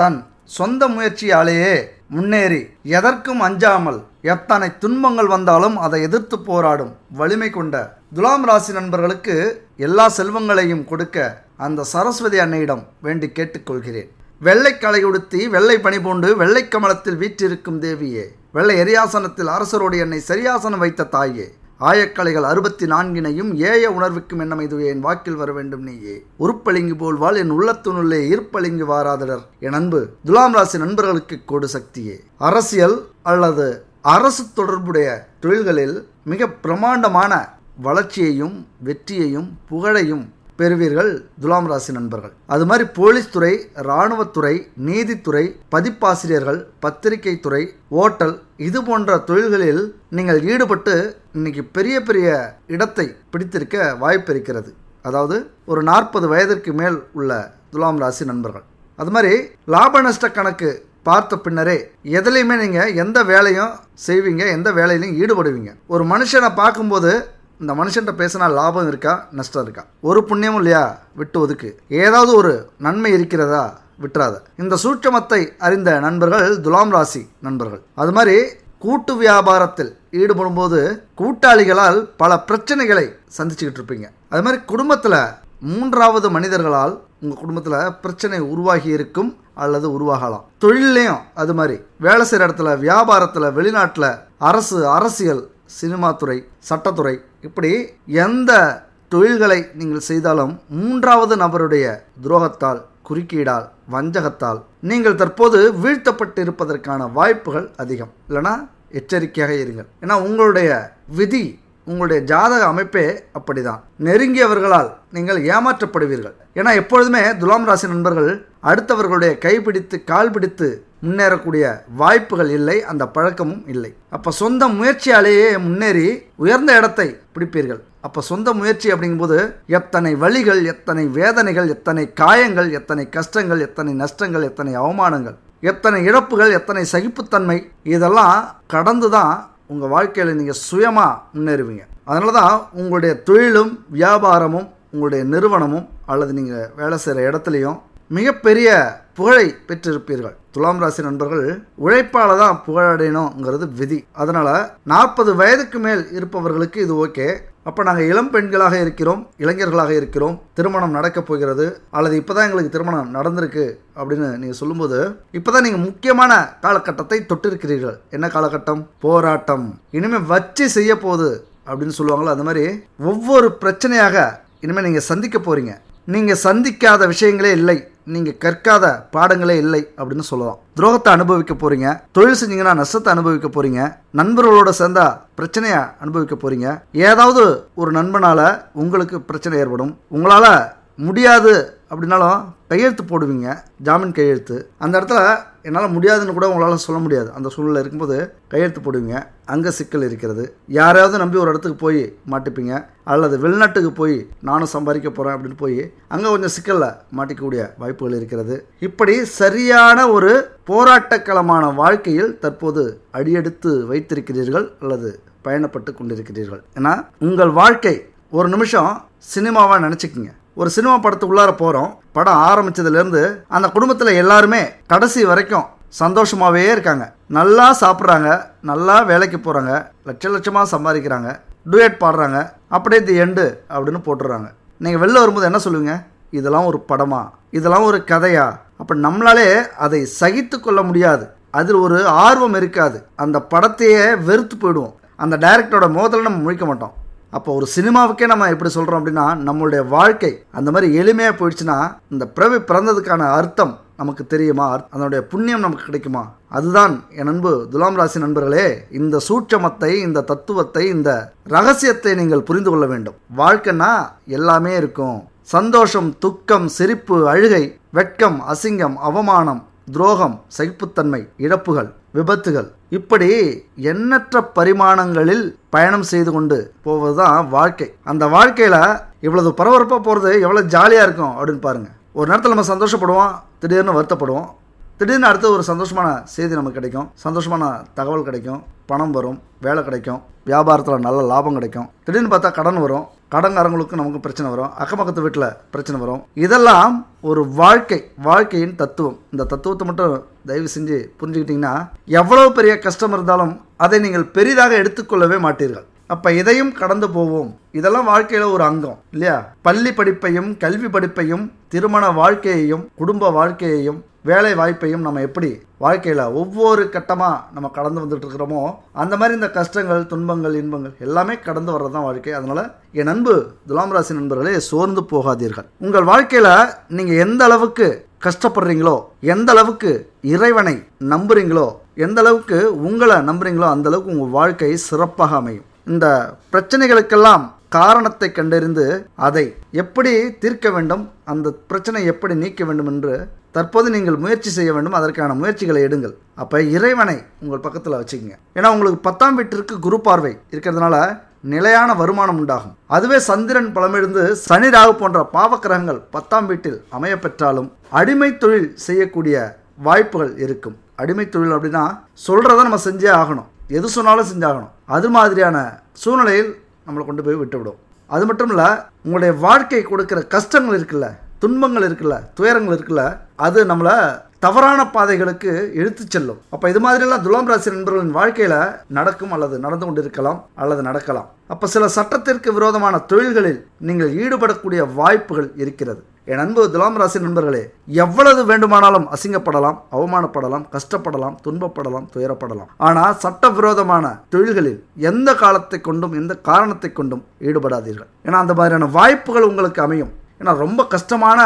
தன் சொந்த முயற்சியாலேயே முன்னேறி எதற்கும் அஞ்சாமல் எத்தனை துன்பங்கள் வந்தாலும் அதை எதிர்த்து போராடும் வலிமை கொண்ட துலாம் ராசி நண்பர்களுக்கு எல்லா செல்வங்களையும் கொடுக்க அந்த சரஸ்வதி அன்னையிடம் வேண்டி கேட்டுக்கொள்கிறேன் வெள்ளை களை உடுத்தி வெள்ளை பணி பூண்டு வெள்ளை கமலத்தில் வீற்றிருக்கும் தேவியே வெள்ளை எரியாசனத்தில் அரசரோடு என்னை சரியாசனம் வைத்த தாயே ஆயக்கலைகள் அறுபத்தி நான்கினையும் ஏய உணர்வுக்கும் என்ன இதுவே என் வாக்கில் வர வேண்டும் நீயே உருப்பளிங்கு போல்வாள் என் உள்ளத்துனுள்ளே ஈர்ப்பளிங்கு வாராதடர் என் அன்பு துலாம் ராசி நண்பர்களுக்கு கொடு சக்தியே அரசியல் அல்லது அரசு தொடர்புடைய தொழில்களில் மிக பிரமாண்டமான வளர்ச்சியையும் வெற்றியையும் புகழையும் பெறுவீர்கள் துலாம் ராசி நண்பர்கள் அது மாதிரி போலீஸ் துறை இராணுவத்துறை நீதித்துறை பதிப்பாசிரியர்கள் பத்திரிகை துறை ஓட்டல் இது போன்ற தொழில்களில் நீங்கள் ஈடுபட்டு இன்னைக்கு பெரிய பெரிய இடத்தை பிடித்திருக்க வாய்ப்பு இருக்கிறது அதாவது ஒரு நாற்பது வயதிற்கு மேல் உள்ள துலாம் ராசி நண்பர்கள் அது மாதிரி லாப நஷ்ட கணக்கு பார்த்த பின்னரே எதுலேயுமே நீங்கள் எந்த வேலையும் செய்வீங்க எந்த வேலையிலையும் ஈடுபடுவீங்க ஒரு மனுஷனை பார்க்கும்போது இந்த மனுஷன்ட்ட பேசினா லாபம் இருக்கா நஷ்டம் இருக்கா ஒரு புண்ணியமும் இல்லையா விட்டு ஒதுக்கு ஏதாவது ஒரு நன்மை இருக்கிறதா விட்டுறாத இந்த சூட்சமத்தை அறிந்த நண்பர்கள் துலாம் ராசி நண்பர்கள் அது மாதிரி கூட்டு வியாபாரத்தில் ஈடுபடும் போது கூட்டாளிகளால் பல பிரச்சனைகளை சந்திச்சுக்கிட்டு இருப்பீங்க அது மாதிரி குடும்பத்தில் மூன்றாவது மனிதர்களால் உங்கள் குடும்பத்தில் பிரச்சனை உருவாகி இருக்கும் அல்லது உருவாகலாம் தொழிலையும் அது மாதிரி வேலை செய்கிற இடத்துல வியாபாரத்தில் வெளிநாட்டில் அரசு அரசியல் சினிமா துறை சட்டத்துறை இப்படி எந்த தொழில்களை நீங்கள் செய்தாலும் மூன்றாவது நபருடைய துரோகத்தால் குறுக்கீடால் வஞ்சகத்தால் நீங்கள் தற்போது வீழ்த்தப்பட்டிருப்பதற்கான வாய்ப்புகள் அதிகம் இல்லைனா எச்சரிக்கையாக இருங்கள் ஏன்னா உங்களுடைய விதி உங்களுடைய ஜாதக அமைப்பே அப்படிதான் நெருங்கியவர்களால் நீங்கள் ஏமாற்றப்படுவீர்கள் ஏன்னா எப்பொழுதுமே துலாம் ராசி நண்பர்கள் அடுத்தவர்களுடைய கைப்பிடித்து கால் பிடித்து முன்னேறக்கூடிய வாய்ப்புகள் இல்லை அந்த பழக்கமும் இல்லை அப்போ சொந்த முயற்சியாலேயே முன்னேறி உயர்ந்த இடத்தை பிடிப்பீர்கள் அப்போ சொந்த முயற்சி அப்படிங்கும்போது எத்தனை வழிகள் எத்தனை வேதனைகள் எத்தனை காயங்கள் எத்தனை கஷ்டங்கள் எத்தனை நஷ்டங்கள் எத்தனை அவமானங்கள் எத்தனை இழப்புகள் எத்தனை சகிப்புத்தன்மை இதெல்லாம் கடந்து தான் உங்கள் வாழ்க்கையில் நீங்கள் சுயமாக முன்னேறுவீங்க அதனால தான் உங்களுடைய தொழிலும் வியாபாரமும் உங்களுடைய நிறுவனமும் அல்லது நீங்கள் வேலை செய்கிற இடத்துலையும் மிகப்பெரிய புகழை பெற்றிருப்பீர்கள் துலாம் ராசி நண்பர்கள் உழைப்பால தான் புகழடையணுங்கிறது விதி அதனால நாற்பது வயதுக்கு மேல் இருப்பவர்களுக்கு இது ஓகே அப்போ நாங்கள் இளம் பெண்களாக இருக்கிறோம் இளைஞர்களாக இருக்கிறோம் திருமணம் நடக்கப் போகிறது அல்லது இப்பதான் எங்களுக்கு திருமணம் நடந்திருக்கு அப்படின்னு நீங்கள் சொல்லும்போது இப்போ தான் நீங்கள் முக்கியமான காலகட்டத்தை தொட்டிருக்கிறீர்கள் என்ன காலகட்டம் போராட்டம் இனிமேல் வச்சு செய்ய போகுது அப்படின்னு சொல்லுவாங்களோ அந்த மாதிரி ஒவ்வொரு பிரச்சனையாக இனிமேல் நீங்கள் சந்திக்க போகிறீங்க நீங்கள் சந்திக்காத விஷயங்களே இல்லை நீங்கள் கற்காத பாடங்களே இல்லை அப்படின்னு சொல்லலாம் துரோகத்தை அனுபவிக்க போகிறீங்க தொழில் செஞ்சீங்கன்னா நஷ்டத்தை அனுபவிக்க போகிறீங்க நண்பர்களோட சேர்ந்தா பிரச்சனையை அனுபவிக்க போகிறீங்க ஏதாவது ஒரு நண்பனால் உங்களுக்கு பிரச்சனை ஏற்படும் உங்களால் முடியாது அப்படின்னாலும் கையெழுத்து போடுவீங்க ஜாமீன் கையெழுத்து அந்த இடத்துல என்னால் முடியாதுன்னு கூட உங்களால் சொல்ல முடியாது அந்த சூழலில் இருக்கும்போது கையெழுத்து போடுவீங்க அங்கே சிக்கல் இருக்கிறது யாரையாவது நம்பி ஒரு இடத்துக்கு போய் மாட்டிப்பீங்க அல்லது வெளிநாட்டுக்கு போய் நானும் சம்பாதிக்க போகிறேன் அப்படின்னு போய் அங்கே கொஞ்சம் சிக்கலில் மாட்டிக்கக்கூடிய வாய்ப்புகள் இருக்கிறது இப்படி சரியான ஒரு போராட்டக்களமான வாழ்க்கையில் தற்போது அடியெடுத்து வைத்திருக்கிறீர்கள் அல்லது பயணப்பட்டு கொண்டிருக்கிறீர்கள் ஏன்னா உங்கள் வாழ்க்கை ஒரு நிமிஷம் சினிமாவாக நினச்சிக்கிங்க ஒரு சினிமா படத்து உள்ளார போகிறோம் படம் ஆரம்பிச்சதுலேருந்து அந்த குடும்பத்தில் எல்லாருமே கடைசி வரைக்கும் சந்தோஷமாகவே இருக்காங்க நல்லா சாப்பிட்றாங்க நல்லா வேலைக்கு போகிறாங்க லட்ச லட்சமாக சம்பாதிக்கிறாங்க டுயட் பாடுறாங்க அப்படியே தி எண்டு அப்படின்னு போட்டுடுறாங்க நீங்கள் வெளில வரும்போது என்ன சொல்லுவீங்க இதெல்லாம் ஒரு படமா இதெல்லாம் ஒரு கதையா அப்போ நம்மளாலே அதை சகித்து கொள்ள முடியாது அதில் ஒரு ஆர்வம் இருக்காது அந்த படத்தையே வெறுத்து போயிடுவோம் அந்த டைரக்டரோட முகத்தில் நம்ம முழிக்க மாட்டோம் அப்போ ஒரு சினிமாவுக்கே நம்ம எப்படி சொல்கிறோம் அப்படின்னா நம்மளுடைய வாழ்க்கை அந்த மாதிரி எளிமையாக போயிடுச்சுன்னா இந்த பிறவி பிறந்ததுக்கான அர்த்தம் நமக்கு தெரியுமா அதனுடைய புண்ணியம் நமக்கு கிடைக்குமா அதுதான் என் அன்பு துலாம் ராசி நண்பர்களே இந்த சூட்சமத்தை இந்த தத்துவத்தை இந்த ரகசியத்தை நீங்கள் புரிந்து கொள்ள வேண்டும் வாழ்க்கைன்னா எல்லாமே இருக்கும் சந்தோஷம் துக்கம் சிரிப்பு அழுகை வெட்கம் அசிங்கம் அவமானம் துரோகம் சகிப்புத்தன்மை இழப்புகள் விபத்துகள் இப்படி எண்ணற்ற பரிமாணங்களில் பயணம் செய்து கொண்டு போவது தான் வாழ்க்கை அந்த வாழ்க்கையில் இவ்வளவு பரபரப்பாக போகிறது எவ்வளோ ஜாலியாக இருக்கும் அப்படின்னு பாருங்கள் ஒரு நேரத்தில் நம்ம சந்தோஷப்படுவோம் திடீர்னு வருத்தப்படுவோம் திடீர்னு அடுத்து ஒரு சந்தோஷமான செய்தி நமக்கு கிடைக்கும் சந்தோஷமான தகவல் கிடைக்கும் பணம் வரும் வேலை கிடைக்கும் வியாபாரத்தில் நல்ல லாபம் கிடைக்கும் திடீர்னு பார்த்தா கடன் வரும் கடங்காரங்களுக்கு நமக்கு பிரச்சனை வரும் அக்கப்பக்கத்து வீட்டில் பிரச்சனை வரும் இதெல்லாம் ஒரு வாழ்க்கை வாழ்க்கையின் தத்துவம் இந்த தத்துவத்தை மட்டும் தயவு செஞ்சு புரிஞ்சுக்கிட்டிங்கன்னா எவ்வளோ பெரிய கஷ்டம் இருந்தாலும் அதை நீங்கள் பெரிதாக எடுத்துக்கொள்ளவே மாட்டீர்கள் அப்போ இதையும் கடந்து போவோம் இதெல்லாம் வாழ்க்கையில் ஒரு அங்கம் இல்லையா பள்ளி படிப்பையும் கல்வி படிப்பையும் திருமண வாழ்க்கையையும் குடும்ப வாழ்க்கையையும் வேலை வாய்ப்பையும் நம்ம எப்படி வாழ்க்கையில் ஒவ்வொரு கட்டமாக நம்ம கடந்து வந்துட்டுருக்கிறோமோ அந்த மாதிரி இந்த கஷ்டங்கள் துன்பங்கள் இன்பங்கள் எல்லாமே கடந்து வர்றது தான் வாழ்க்கை அதனால் என் அன்பு துலாம் ராசி நண்பர்களே சோர்ந்து போகாதீர்கள் உங்கள் வாழ்க்கையில் நீங்கள் எந்த அளவுக்கு கஷ்டப்படுறீங்களோ எந்த அளவுக்கு இறைவனை நம்புறீங்களோ எந்த அளவுக்கு உங்களை நம்புறீங்களோ அந்த அளவுக்கு உங்கள் வாழ்க்கை சிறப்பாக அமையும் இந்த பிரச்சனைகளுக்கெல்லாம் காரணத்தை கண்டறிந்து அதை எப்படி தீர்க்க வேண்டும் அந்த பிரச்சனை எப்படி நீக்க வேண்டும் என்று தற்போது நீங்கள் முயற்சி செய்ய வேண்டும் அதற்கான முயற்சிகளை எடுங்கள் அப்போ இறைவனை உங்கள் பக்கத்தில் வச்சுக்கோங்க ஏன்னா உங்களுக்கு பத்தாம் வீட்டிற்கு குரு பார்வை இருக்கிறதுனால நிலையான வருமானம் உண்டாகும் அதுவே சந்திரன் பலமிருந்து சனி ராகு போன்ற பாவக்கிரகங்கள் பத்தாம் வீட்டில் அமைய பெற்றாலும் அடிமை தொழில் செய்யக்கூடிய வாய்ப்புகள் இருக்கும் அடிமை தொழில் அப்படின்னா சொல்கிறத நம்ம செஞ்சே ஆகணும் எது சொன்னாலும் செஞ்சாகணும் அது மாதிரியான சூழ்நிலையில் நம்மளை கொண்டு போய் விட்டுவிடும் அது மட்டும் இல்லை உங்களுடைய வாழ்க்கை கொடுக்குற கஷ்டங்கள் இருக்குல்ல துன்பங்கள் இருக்குல்ல துயரங்கள் இருக்குல்ல அது நம்மளை தவறான பாதைகளுக்கு இழுத்து செல்லும் அப்போ இது மாதிரிலாம் துலாம் ராசி நண்பர்களின் வாழ்க்கையில் நடக்கும் அல்லது நடந்து கொண்டிருக்கலாம் அல்லது நடக்கலாம் அப்போ சில சட்டத்திற்கு விரோதமான தொழில்களில் நீங்கள் ஈடுபடக்கூடிய வாய்ப்புகள் இருக்கிறது என் அன்பு துலாம் ராசி நண்பர்களே எவ்வளவு வேண்டுமானாலும் அசிங்கப்படலாம் அவமானப்படலாம் கஷ்டப்படலாம் துன்பப்படலாம் துயரப்படலாம் ஆனால் சட்டவிரோதமான தொழில்களில் எந்த காலத்தை கொண்டும் எந்த காரணத்தை கொண்டும் ஈடுபடாதீர்கள் ஏன்னா அந்த மாதிரியான வாய்ப்புகள் உங்களுக்கு அமையும் ஏன்னா ரொம்ப கஷ்டமான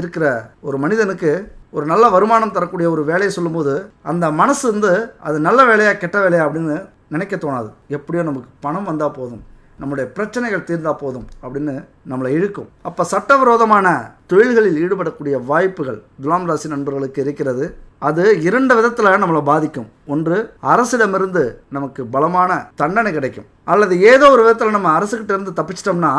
இருக்கிற ஒரு மனிதனுக்கு ஒரு நல்ல வருமானம் தரக்கூடிய ஒரு வேலையை சொல்லும்போது அந்த மனசு வந்து அது நல்ல வேலையா கெட்ட வேலையா அப்படின்னு நினைக்க தோணாது எப்படியோ நமக்கு பணம் வந்தால் போதும் நம்முடைய பிரச்சனைகள் தீர்ந்தால் போதும் அப்படின்னு நம்மளை இழுக்கும் அப்போ சட்டவிரோதமான தொழில்களில் ஈடுபடக்கூடிய வாய்ப்புகள் துலாம் ராசி நண்பர்களுக்கு இருக்கிறது அது இரண்டு விதத்தில் நம்மளை பாதிக்கும் ஒன்று அரசிடமிருந்து நமக்கு பலமான தண்டனை கிடைக்கும் அல்லது ஏதோ ஒரு விதத்தில் நம்ம அரசுகிட்ட இருந்து தப்பிச்சிட்டோம்னா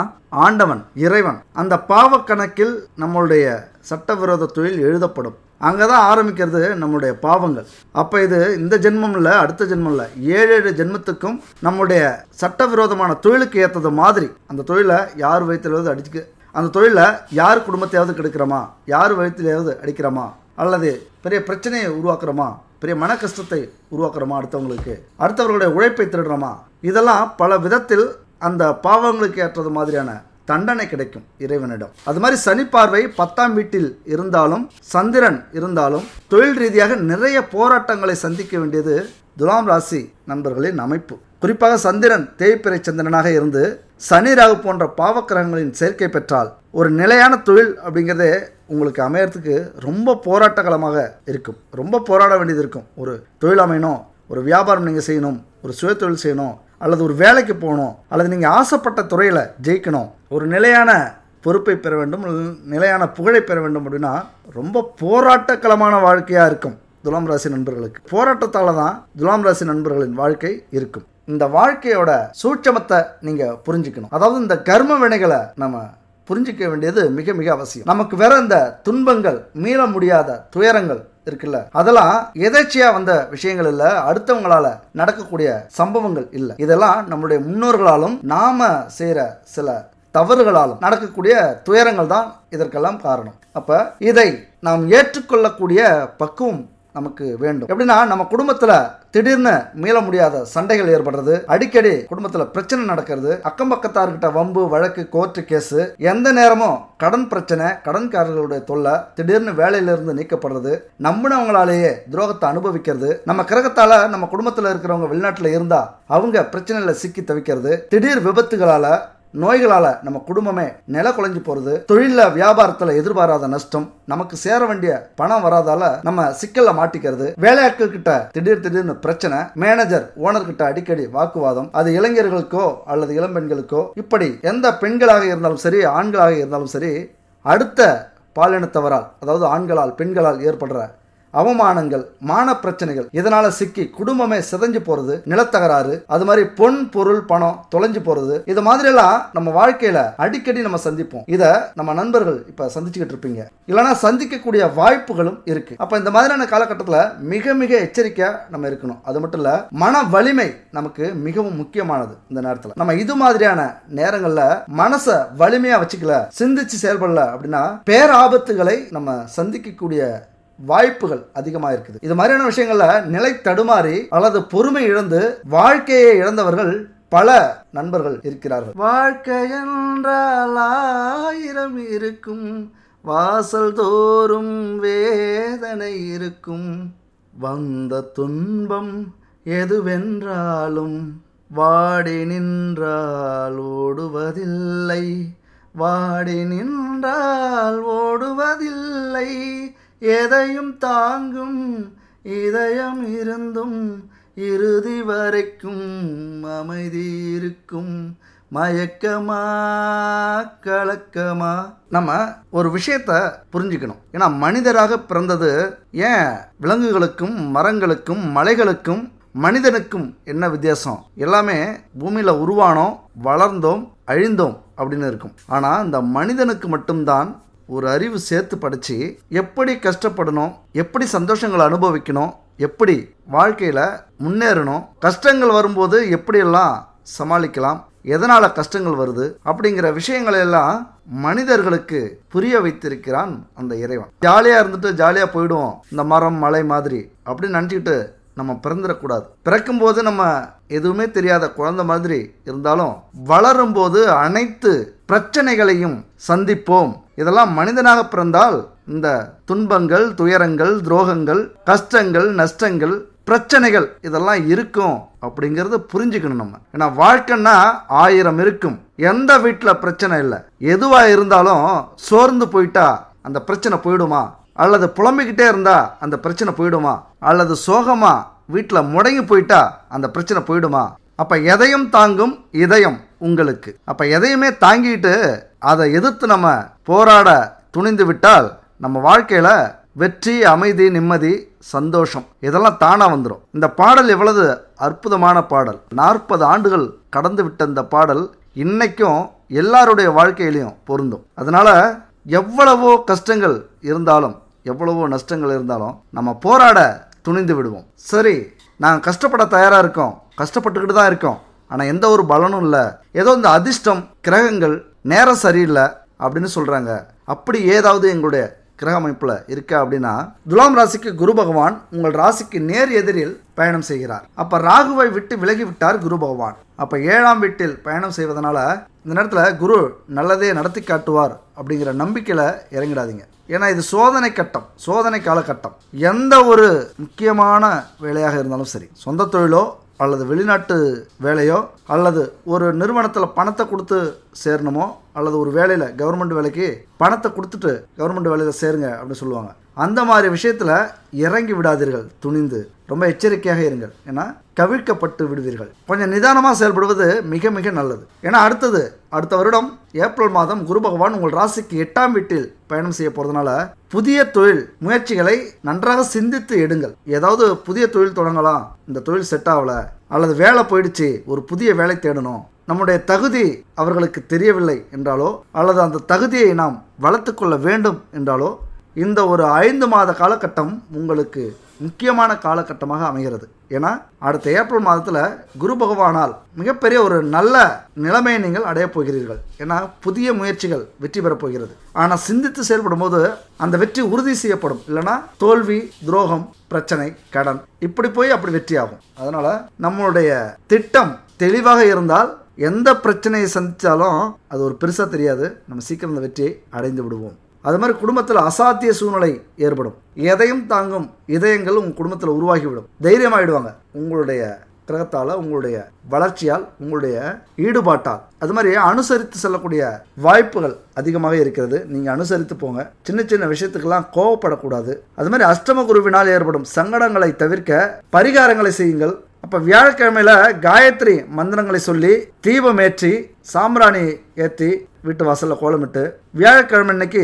ஆண்டவன் இறைவன் அந்த பாவ கணக்கில் நம்மளுடைய சட்டவிரோத தொழில் எழுதப்படும் அங்கே தான் ஆரம்பிக்கிறது நம்முடைய பாவங்கள் அப்போ இது இந்த இல்லை அடுத்த ஜென்மமில் ஏழு ஏழு ஜென்மத்துக்கும் நம்முடைய சட்டவிரோதமான தொழிலுக்கு ஏற்றது மாதிரி அந்த தொழிலை யார் வயிற்றுலாவது அடிச்சுக்க அந்த தொழிலை யார் குடும்பத்தையாவது கெடுக்கிறோமா யார் வயிற்றுலையாவது அடிக்கிறோமா அல்லது பெரிய பிரச்சனையை உருவாக்குறோமா பெரிய மன கஷ்டத்தை உருவாக்குறோமா அடுத்தவங்களுக்கு அடுத்தவர்களுடைய உழைப்பை திருடுறோமா இதெல்லாம் பல விதத்தில் அந்த பாவங்களுக்கு ஏற்றது மாதிரியான தண்டனை கிடைக்கும் இறைவனிடம் அது மாதிரி சனி பார்வை பத்தாம் வீட்டில் இருந்தாலும் சந்திரன் இருந்தாலும் தொழில் ரீதியாக நிறைய போராட்டங்களை சந்திக்க வேண்டியது துலாம் ராசி நண்பர்களின் அமைப்பு குறிப்பாக சந்திரன் தேய்பிறை சந்திரனாக இருந்து சனி ராகு போன்ற பாவக்கிரகங்களின் சேர்க்கை பெற்றால் ஒரு நிலையான தொழில் அப்படிங்கிறதே உங்களுக்கு அமையறதுக்கு ரொம்ப போராட்டகலமாக இருக்கும் ரொம்ப போராட வேண்டியது இருக்கும் ஒரு தொழில் அமையணும் ஒரு வியாபாரம் நீங்கள் செய்யணும் ஒரு சுய தொழில் செய்யணும் அல்லது ஒரு வேலைக்கு போகணும் அல்லது நீங்கள் ஆசைப்பட்ட துறையில் ஜெயிக்கணும் ஒரு நிலையான பொறுப்பை பெற வேண்டும் நிலையான புகழை பெற வேண்டும் அப்படின்னா ரொம்ப போராட்டக்களமான வாழ்க்கையாக இருக்கும் துலாம் ராசி நண்பர்களுக்கு போராட்டத்தால் தான் துலாம் ராசி நண்பர்களின் வாழ்க்கை இருக்கும் இந்த வாழ்க்கையோட சூட்சமத்தை நீங்கள் புரிஞ்சுக்கணும் அதாவது இந்த கர்ம வினைகளை நம்ம புரிஞ்சிக்க வேண்டியது மிக மிக அவசியம் நமக்கு வேற இந்த துன்பங்கள் மீள முடியாத துயரங்கள் இருக்குல்ல அதெல்லாம் எதேச்சியா வந்த விஷயங்கள் இல்ல அடுத்தவங்களால நடக்கக்கூடிய சம்பவங்கள் இல்லை இதெல்லாம் நம்முடைய முன்னோர்களாலும் நாம செய்யற சில தவறுகளாலும் நடக்கக்கூடிய துயரங்கள் தான் இதற்கெல்லாம் காரணம் அப்ப இதை நாம் ஏற்றுக்கொள்ளக்கூடிய பக்குவம் நமக்கு வேண்டும் எப்படின்னா நம்ம குடும்பத்தில் திடீர்னு மீள முடியாத சண்டைகள் ஏற்படுறது அடிக்கடி குடும்பத்தில் பிரச்சனை நடக்கிறது அக்கம் பக்கத்தார்கிட்ட வம்பு வழக்கு கோர்ட்டு கேஸு எந்த நேரமும் கடன் பிரச்சனை கடன்காரர்களுடைய தொல்லை திடீர்னு வேலையிலிருந்து நீக்கப்படுறது நம்பினவங்களாலேயே துரோகத்தை அனுபவிக்கிறது நம்ம கிரகத்தால் நம்ம குடும்பத்தில் இருக்கிறவங்க வெளிநாட்டில் இருந்தால் அவங்க பிரச்சனையில் சிக்கி தவிக்கிறது திடீர் விபத்துகளால் நோய்களால் நம்ம குடும்பமே நில குலைஞ்சு போகிறது தொழிலில் வியாபாரத்தில் எதிர்பாராத நஷ்டம் நமக்கு சேர வேண்டிய பணம் வராதால நம்ம சிக்கலில் மாட்டிக்கிறது வேலையாட்கள் கிட்ட திடீர் திடீர்னு பிரச்சனை மேனேஜர் ஓனர் கிட்ட அடிக்கடி வாக்குவாதம் அது இளைஞர்களுக்கோ அல்லது இளம்பெண்களுக்கோ இப்படி எந்த பெண்களாக இருந்தாலும் சரி ஆண்களாக இருந்தாலும் சரி அடுத்த பாலினத்தவரால் அதாவது ஆண்களால் பெண்களால் ஏற்படுற அவமானங்கள் மான பிரச்சனைகள் இதனால சிக்கி குடும்பமே சிதஞ்சு போறது நிலத்தகராறு அது மாதிரி பொன் பொருள் பணம் தொலைஞ்சு போறது இது மாதிரி எல்லாம் நம்ம வாழ்க்கையில அடிக்கடி நம்ம சந்திப்போம் இத நம்ம நண்பர்கள் இப்ப சந்திச்சுக்கிட்டு இருப்பீங்க இல்லைன்னா சந்திக்கக்கூடிய வாய்ப்புகளும் இருக்கு அப்ப இந்த மாதிரியான காலகட்டத்தில் மிக மிக எச்சரிக்கையா நம்ம இருக்கணும் அது மட்டும் இல்ல மன வலிமை நமக்கு மிகவும் முக்கியமானது இந்த நேரத்தில் நம்ம இது மாதிரியான நேரங்கள்ல மனசை வலிமையா வச்சுக்கல சிந்திச்சு செயல்படல அப்படின்னா பேராபத்துகளை நம்ம சந்திக்கக்கூடிய வாய்ப்புகள் அதிகமாக இருக்குது இது மாதிரியான விஷயங்கள்ல நிலை தடுமாறி அல்லது பொறுமை இழந்து வாழ்க்கையை இழந்தவர்கள் பல நண்பர்கள் இருக்கிறார்கள் வாழ்க்கை என்றால் ஆயிரம் இருக்கும் வாசல் தோறும் வேதனை இருக்கும் வந்த துன்பம் எதுவென்றாலும் வாடி நின்றால் ஓடுவதில்லை வாடி நின்றால் ஓடுவதில்லை எதையும் தாங்கும் இதயம் இருந்தும் இறுதி வரைக்கும் அமைதி இருக்கும் மயக்கமா கலக்கமா நம்ம ஒரு விஷயத்த புரிஞ்சுக்கணும் ஏன்னா மனிதராக பிறந்தது ஏன் விலங்குகளுக்கும் மரங்களுக்கும் மலைகளுக்கும் மனிதனுக்கும் என்ன வித்தியாசம் எல்லாமே பூமியில் உருவானோம் வளர்ந்தோம் அழிந்தோம் அப்படின்னு இருக்கும் ஆனால் இந்த மனிதனுக்கு மட்டும்தான் ஒரு அறிவு சேர்த்து படித்து எப்படி கஷ்டப்படணும் எப்படி சந்தோஷங்களை அனுபவிக்கணும் எப்படி வாழ்க்கையில் முன்னேறணும் கஷ்டங்கள் வரும்போது எப்படியெல்லாம் சமாளிக்கலாம் எதனால் கஷ்டங்கள் வருது அப்படிங்கிற எல்லாம் மனிதர்களுக்கு புரிய வைத்திருக்கிறான் அந்த இறைவன் ஜாலியாக இருந்துட்டு ஜாலியாக போயிடுவோம் இந்த மரம் மலை மாதிரி அப்படின்னு நினச்சிக்கிட்டு நம்ம பிறந்துடக்கூடாது பிறக்கும்போது நம்ம எதுவுமே தெரியாத குழந்த மாதிரி இருந்தாலும் வளரும்போது அனைத்து பிரச்சனைகளையும் சந்திப்போம் இதெல்லாம் மனிதனாக பிறந்தால் இந்த துன்பங்கள் துயரங்கள் துரோகங்கள் கஷ்டங்கள் நஷ்டங்கள் பிரச்சனைகள் இதெல்லாம் இருக்கும் அப்படிங்கிறத புரிஞ்சுக்கணும் நம்ம ஏன்னா வாழ்க்கைன்னா ஆயிரம் இருக்கும் எந்த வீட்டில் பிரச்சனை இல்லை எதுவாக இருந்தாலும் சோர்ந்து போயிட்டா அந்த பிரச்சனை போயிடுமா அல்லது புலம்பிக்கிட்டே இருந்தா அந்த பிரச்சனை போயிடுமா அல்லது சோகமா வீட்டில் முடங்கி போயிட்டா அந்த பிரச்சனை போயிடுமா அப்போ எதையும் தாங்கும் இதயம் உங்களுக்கு அப்போ எதையுமே தாங்கிட்டு அதை எதிர்த்து நம்ம போராட துணிந்து விட்டால் நம்ம வாழ்க்கையில் வெற்றி அமைதி நிம்மதி சந்தோஷம் இதெல்லாம் தானாக வந்துடும் இந்த பாடல் எவ்வளவு அற்புதமான பாடல் நாற்பது ஆண்டுகள் கடந்து விட்ட இந்த பாடல் இன்னைக்கும் எல்லாருடைய வாழ்க்கையிலையும் பொருந்தும் அதனால் எவ்வளவோ கஷ்டங்கள் இருந்தாலும் எவ்வளவோ நஷ்டங்கள் இருந்தாலும் நம்ம போராட துணிந்து விடுவோம் சரி நாங்கள் கஷ்டப்பட தயாராக இருக்கோம் கஷ்டப்பட்டுக்கிட்டு தான் இருக்கோம் ஆனால் எந்த ஒரு பலனும் இல்லை ஏதோ இந்த அதிர்ஷ்டம் கிரகங்கள் நேரம் சரியில்லை அப்படின்னு சொல்கிறாங்க அப்படி ஏதாவது எங்களுடைய கிரக அமைப்பில் இருக்கா அப்படின்னா துலாம் ராசிக்கு குரு பகவான் உங்கள் ராசிக்கு நேர் எதிரில் பயணம் செய்கிறார் அப்போ ராகுவை விட்டு விலகி விட்டார் குரு பகவான் அப்போ ஏழாம் வீட்டில் பயணம் செய்வதனால இந்த நேரத்தில் குரு நல்லதே நடத்தி காட்டுவார் அப்படிங்கிற நம்பிக்கையில் இறங்கிடாதீங்க ஏன்னா இது சோதனை கட்டம் சோதனை காலகட்டம் எந்த ஒரு முக்கியமான வேலையாக இருந்தாலும் சரி சொந்த தொழிலோ அல்லது வெளிநாட்டு வேலையோ அல்லது ஒரு நிறுவனத்தில் பணத்தை கொடுத்து சேரணுமோ அல்லது ஒரு வேலையில் கவர்மெண்ட் வேலைக்கு பணத்தை கொடுத்துட்டு கவர்மெண்ட் வேலையில் சேருங்க அப்படின்னு சொல்லுவாங்க அந்த மாதிரி விஷயத்தில் இறங்கி விடாதீர்கள் துணிந்து ரொம்ப எச்சரிக்கையாக இருங்கள் ஏன்னா கவிழ்க்கப்பட்டு விடுவீர்கள் கொஞ்சம் நிதானமாக செயல்படுவது மிக மிக நல்லது ஏன்னா அடுத்தது அடுத்த வருடம் ஏப்ரல் மாதம் குரு பகவான் உங்கள் ராசிக்கு எட்டாம் வீட்டில் பயணம் செய்ய போகிறதுனால புதிய தொழில் முயற்சிகளை நன்றாக சிந்தித்து எடுங்கள் ஏதாவது புதிய தொழில் தொடங்கலாம் இந்த தொழில் செட் ஆகலை அல்லது வேலை போயிடுச்சு ஒரு புதிய வேலை தேடணும் நம்முடைய தகுதி அவர்களுக்கு தெரியவில்லை என்றாலோ அல்லது அந்த தகுதியை நாம் வளர்த்து கொள்ள வேண்டும் என்றாலோ இந்த ஒரு ஐந்து மாத காலகட்டம் உங்களுக்கு முக்கியமான காலகட்டமாக அமைகிறது ஏன்னா அடுத்த ஏப்ரல் மாதத்தில் குரு பகவானால் மிகப்பெரிய ஒரு நல்ல நிலைமையை நீங்கள் அடையப் போகிறீர்கள் ஏன்னா புதிய முயற்சிகள் வெற்றி பெறப் போகிறது ஆனால் சிந்தித்து செயல்படும் போது அந்த வெற்றி உறுதி செய்யப்படும் இல்லைனா தோல்வி துரோகம் பிரச்சனை கடன் இப்படி போய் அப்படி வெற்றி ஆகும் அதனால் நம்மளுடைய திட்டம் தெளிவாக இருந்தால் எந்த பிரச்சனையை சந்தித்தாலும் அது ஒரு பெருசாக தெரியாது நம்ம சீக்கிரம் அந்த வெற்றியை அடைந்து விடுவோம் அது மாதிரி குடும்பத்தில் அசாத்திய சூழ்நிலை ஏற்படும் எதையும் தாங்கும் இதயங்கள் உங்கள் குடும்பத்தில் உருவாகிவிடும் தைரியமாகிடுவாங்க உங்களுடைய கிரகத்தால் உங்களுடைய வளர்ச்சியால் உங்களுடைய ஈடுபாட்டால் அது மாதிரி அனுசரித்து செல்லக்கூடிய வாய்ப்புகள் அதிகமாக இருக்கிறது நீங்கள் அனுசரித்து போங்க சின்ன சின்ன விஷயத்துக்கெல்லாம் கோவப்படக்கூடாது அது மாதிரி அஷ்டம குருவினால் ஏற்படும் சங்கடங்களை தவிர்க்க பரிகாரங்களை செய்யுங்கள் அப்போ வியாழக்கிழமையில் காயத்ரி மந்திரங்களை சொல்லி தீபமேற்றி சாம்பிராணி ஏற்றி வீட்டு வாசலில் கோலமிட்டு வியாழக்கிழமை இன்னைக்கு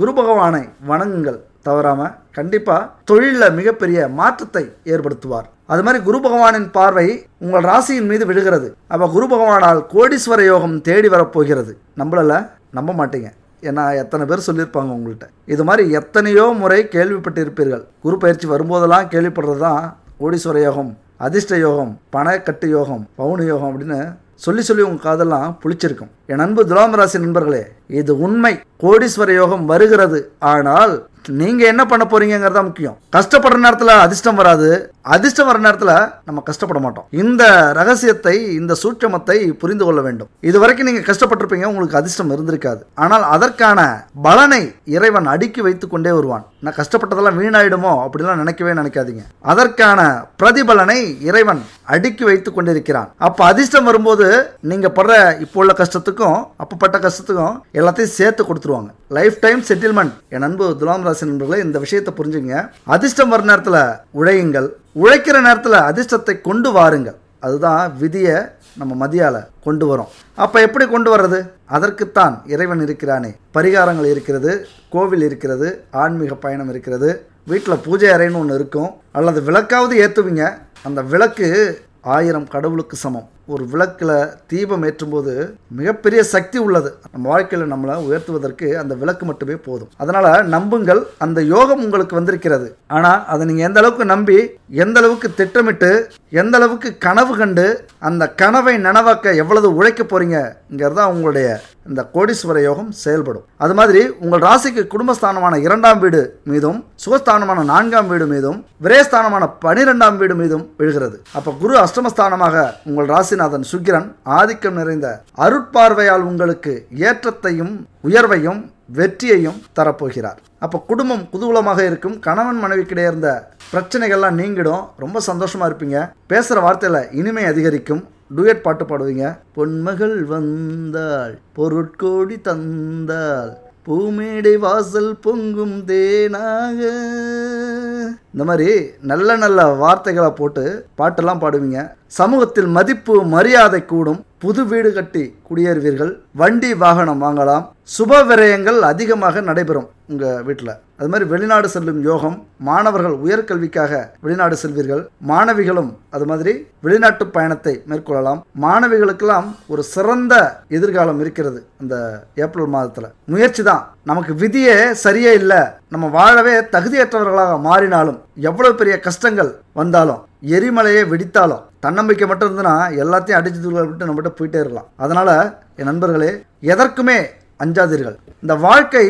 குரு பகவானை வணங்குங்கள் தவறாமல் கண்டிப்பாக தொழிலில் மிகப்பெரிய மாற்றத்தை ஏற்படுத்துவார் அது மாதிரி குரு பகவானின் பார்வை உங்கள் ராசியின் மீது விழுகிறது அப்போ குரு பகவானால் கோடீஸ்வர யோகம் தேடி வரப்போகிறது நம்மள நம்ப மாட்டீங்க ஏன்னா எத்தனை பேர் சொல்லியிருப்பாங்க உங்கள்கிட்ட இது மாதிரி எத்தனையோ முறை கேள்விப்பட்டிருப்பீர்கள் குரு பயிற்சி வரும்போதெல்லாம் கேள்விப்படுறது தான் கோடீஸ்வர யோகம் அதிர்ஷ்ட யோகம் பணக்கட்டு யோகம் பவுன யோகம் அப்படின்னு சொல்லி சொல்லி உங்கள் காதெல்லாம் புளிச்சிருக்கும் என் அன்பு துலாம் ராசி நண்பர்களே இது உண்மை கோடீஸ்வர யோகம் வருகிறது ஆனால் நீங்கள் என்ன பண்ண போறீங்கிறதா முக்கியம் கஷ்டப்படுற நேரத்தில் அதிர்ஷ்டம் வராது அதிர்ஷ்டம் வர நேரத்தில் நம்ம கஷ்டப்பட மாட்டோம் இந்த ரகசியத்தை இந்த சூட்சமத்தை புரிந்து கொள்ள வேண்டும் இது வரைக்கும் நீங்கள் கஷ்டப்பட்டிருப்பீங்க உங்களுக்கு அதிர்ஷ்டம் இருந்திருக்காது ஆனால் அதற்கான பலனை இறைவன் அடுக்கி வைத்துக் கொண்டே வருவான் நான் கஷ்டப்பட்டதெல்லாம் வீணாயிடுமோ அப்படிலாம் நினைக்கவே நினைக்காதீங்க அதற்கான பிரதிபலனை இறைவன் அடுக்கி வைத்து கொண்டிருக்கிறான் அப்போ அதிர்ஷ்டம் வரும்போது நீங்கள் படுற இப்போ உள்ள கஷ்டத்துக்கும் அப்பப்பட்ட கஷ்டத்துக்கும் எல்லாத்தையும் சேர்த்து கொடுத்துருவாங்க லைஃப் டைம் செட்டில்மெண்ட் என் அன்பு துலாம் ராசி நண்பர்களே இந்த விஷயத்தை புரிஞ்சுங்க அதிர்ஷ்டம் வர நேரத்தில் உழையுங்கள் உழைக்கிற நேரத்தில் அதிர்ஷ்டத்தை கொண்டு வாருங்க அதுதான் விதியை நம்ம மதியால் கொண்டு வரோம் அப்போ எப்படி கொண்டு வர்றது அதற்குத்தான் இறைவன் இருக்கிறானே பரிகாரங்கள் இருக்கிறது கோவில் இருக்கிறது ஆன்மீக பயணம் இருக்கிறது வீட்டில் பூஜை அறைன்னு ஒன்று இருக்கும் அல்லது விளக்காவது ஏற்றுவீங்க அந்த விளக்கு ஆயிரம் கடவுளுக்கு சமம் ஒரு விளக்கில் தீபம் ஏற்றும்போது மிகப்பெரிய சக்தி உள்ளது நம்ம வாழ்க்கையில் நம்மளை உயர்த்துவதற்கு அந்த விளக்கு மட்டுமே போதும் அதனால் நம்புங்கள் அந்த யோகம் உங்களுக்கு வந்திருக்கிறது ஆனால் அதை நீங்கள் எந்த அளவுக்கு நம்பி எந்த அளவுக்கு திட்டமிட்டு எந்த அளவுக்கு கனவு கண்டு அந்த கனவை நனவாக்க எவ்வளவு உழைக்க போகிறீங்கங்கிறது தான் உங்களுடைய இந்த கோடீஸ்வர யோகம் செயல்படும் அது மாதிரி உங்கள் ராசிக்கு குடும்பஸ்தானமான இரண்டாம் வீடு மீதும் சுகஸ்தானமான நான்காம் வீடு மீதும் விரயஸ்தானமான பனிரெண்டாம் வீடு மீதும் விழுகிறது அப்போ குரு அஷ்டமஸ்தானமாக உங்கள் ராசி காசிநாதன் சுக்கிரன் ஆதிக்கம் நிறைந்த அருட்பார்வையால் உங்களுக்கு ஏற்றத்தையும் உயர்வையும் வெற்றியையும் தரப்போகிறார் அப்போ குடும்பம் குதூகலமாக இருக்கும் கணவன் மனைவிக்கிடையே இருந்த பிரச்சனைகள்லாம் நீங்கிடும் ரொம்ப சந்தோஷமாக இருப்பீங்க பேசுகிற வார்த்தையில் இனிமை அதிகரிக்கும் டுயட் பாட்டு பாடுவீங்க பொன்மகள் வந்தாள் பொருட்கோடி தந்தாள் பூமேடை வாசல் பொங்கும் தேனாக இந்த மாதிரி நல்ல நல்ல வார்த்தைகளை போட்டு பாட்டெல்லாம் பாடுவீங்க சமூகத்தில் மதிப்பு மரியாதை கூடும் புது வீடு கட்டி குடியேறுவீர்கள் வண்டி வாகனம் வாங்கலாம் சுப விரயங்கள் அதிகமாக நடைபெறும் உங்கள் வீட்டில் அது மாதிரி வெளிநாடு செல்லும் யோகம் மாணவர்கள் உயர்கல்விக்காக வெளிநாடு செல்வீர்கள் மாணவிகளும் அது மாதிரி வெளிநாட்டு பயணத்தை மேற்கொள்ளலாம் மாணவிகளுக்கெல்லாம் ஒரு சிறந்த எதிர்காலம் இருக்கிறது இந்த ஏப்ரல் மாதத்தில் முயற்சி தான் நமக்கு விதியே சரியே இல்லை நம்ம வாழவே தகுதியற்றவர்களாக மாறினாலும் எவ்வளவு பெரிய கஷ்டங்கள் வந்தாலும் எரிமலையை வெடித்தாலும் தன்னம்பிக்கை மட்டும் இருந்ததுன்னா எல்லாத்தையும் அடிச்சு தூக்கிட்டு நம்மகிட்ட போயிட்டே இருக்கலாம் அதனால் என் நண்பர்களே எதற்குமே அஞ்சாதீர்கள் இந்த வாழ்க்கை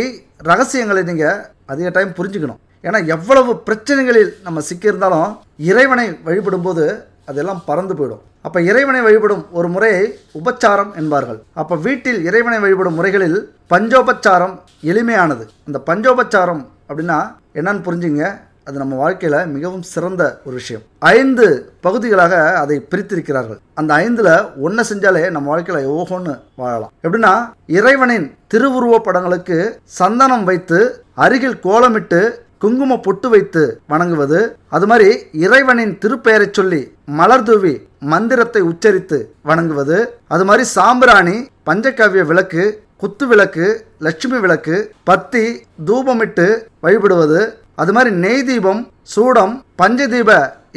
ரகசியங்களை நீங்கள் அதிக டைம் புரிஞ்சுக்கணும் ஏன்னா எவ்வளவு பிரச்சனைகளில் நம்ம சிக்கியிருந்தாலும் இறைவனை வழிபடும் போது அதெல்லாம் பறந்து போயிடும் அப்போ இறைவனை வழிபடும் ஒரு முறையை உபச்சாரம் என்பார்கள் அப்போ வீட்டில் இறைவனை வழிபடும் முறைகளில் பஞ்சோபச்சாரம் எளிமையானது அந்த பஞ்சோபச்சாரம் அப்படின்னா என்னன்னு புரிஞ்சுங்க அது நம்ம வாழ்க்கையில் மிகவும் சிறந்த ஒரு விஷயம் ஐந்து பகுதிகளாக அதை பிரித்திருக்கிறார்கள் அந்த ஐந்தில் ஒன்றை செஞ்சாலே நம்ம வாழ்க்கையில் ஓஹோன்னு வாழலாம் எப்படின்னா இறைவனின் திருவுருவ படங்களுக்கு சந்தனம் வைத்து அருகில் கோலமிட்டு குங்கும பொட்டு வைத்து வணங்குவது அது மாதிரி இறைவனின் திருப்பெயரை சொல்லி மலர் தூவி மந்திரத்தை உச்சரித்து வணங்குவது அது மாதிரி சாம்பிராணி பஞ்சகாவிய விளக்கு குத்து விளக்கு லட்சுமி விளக்கு பத்தி தூபமிட்டு வழிபடுவது அது மாதிரி நெய் தீபம் சூடம் பஞ்சதீப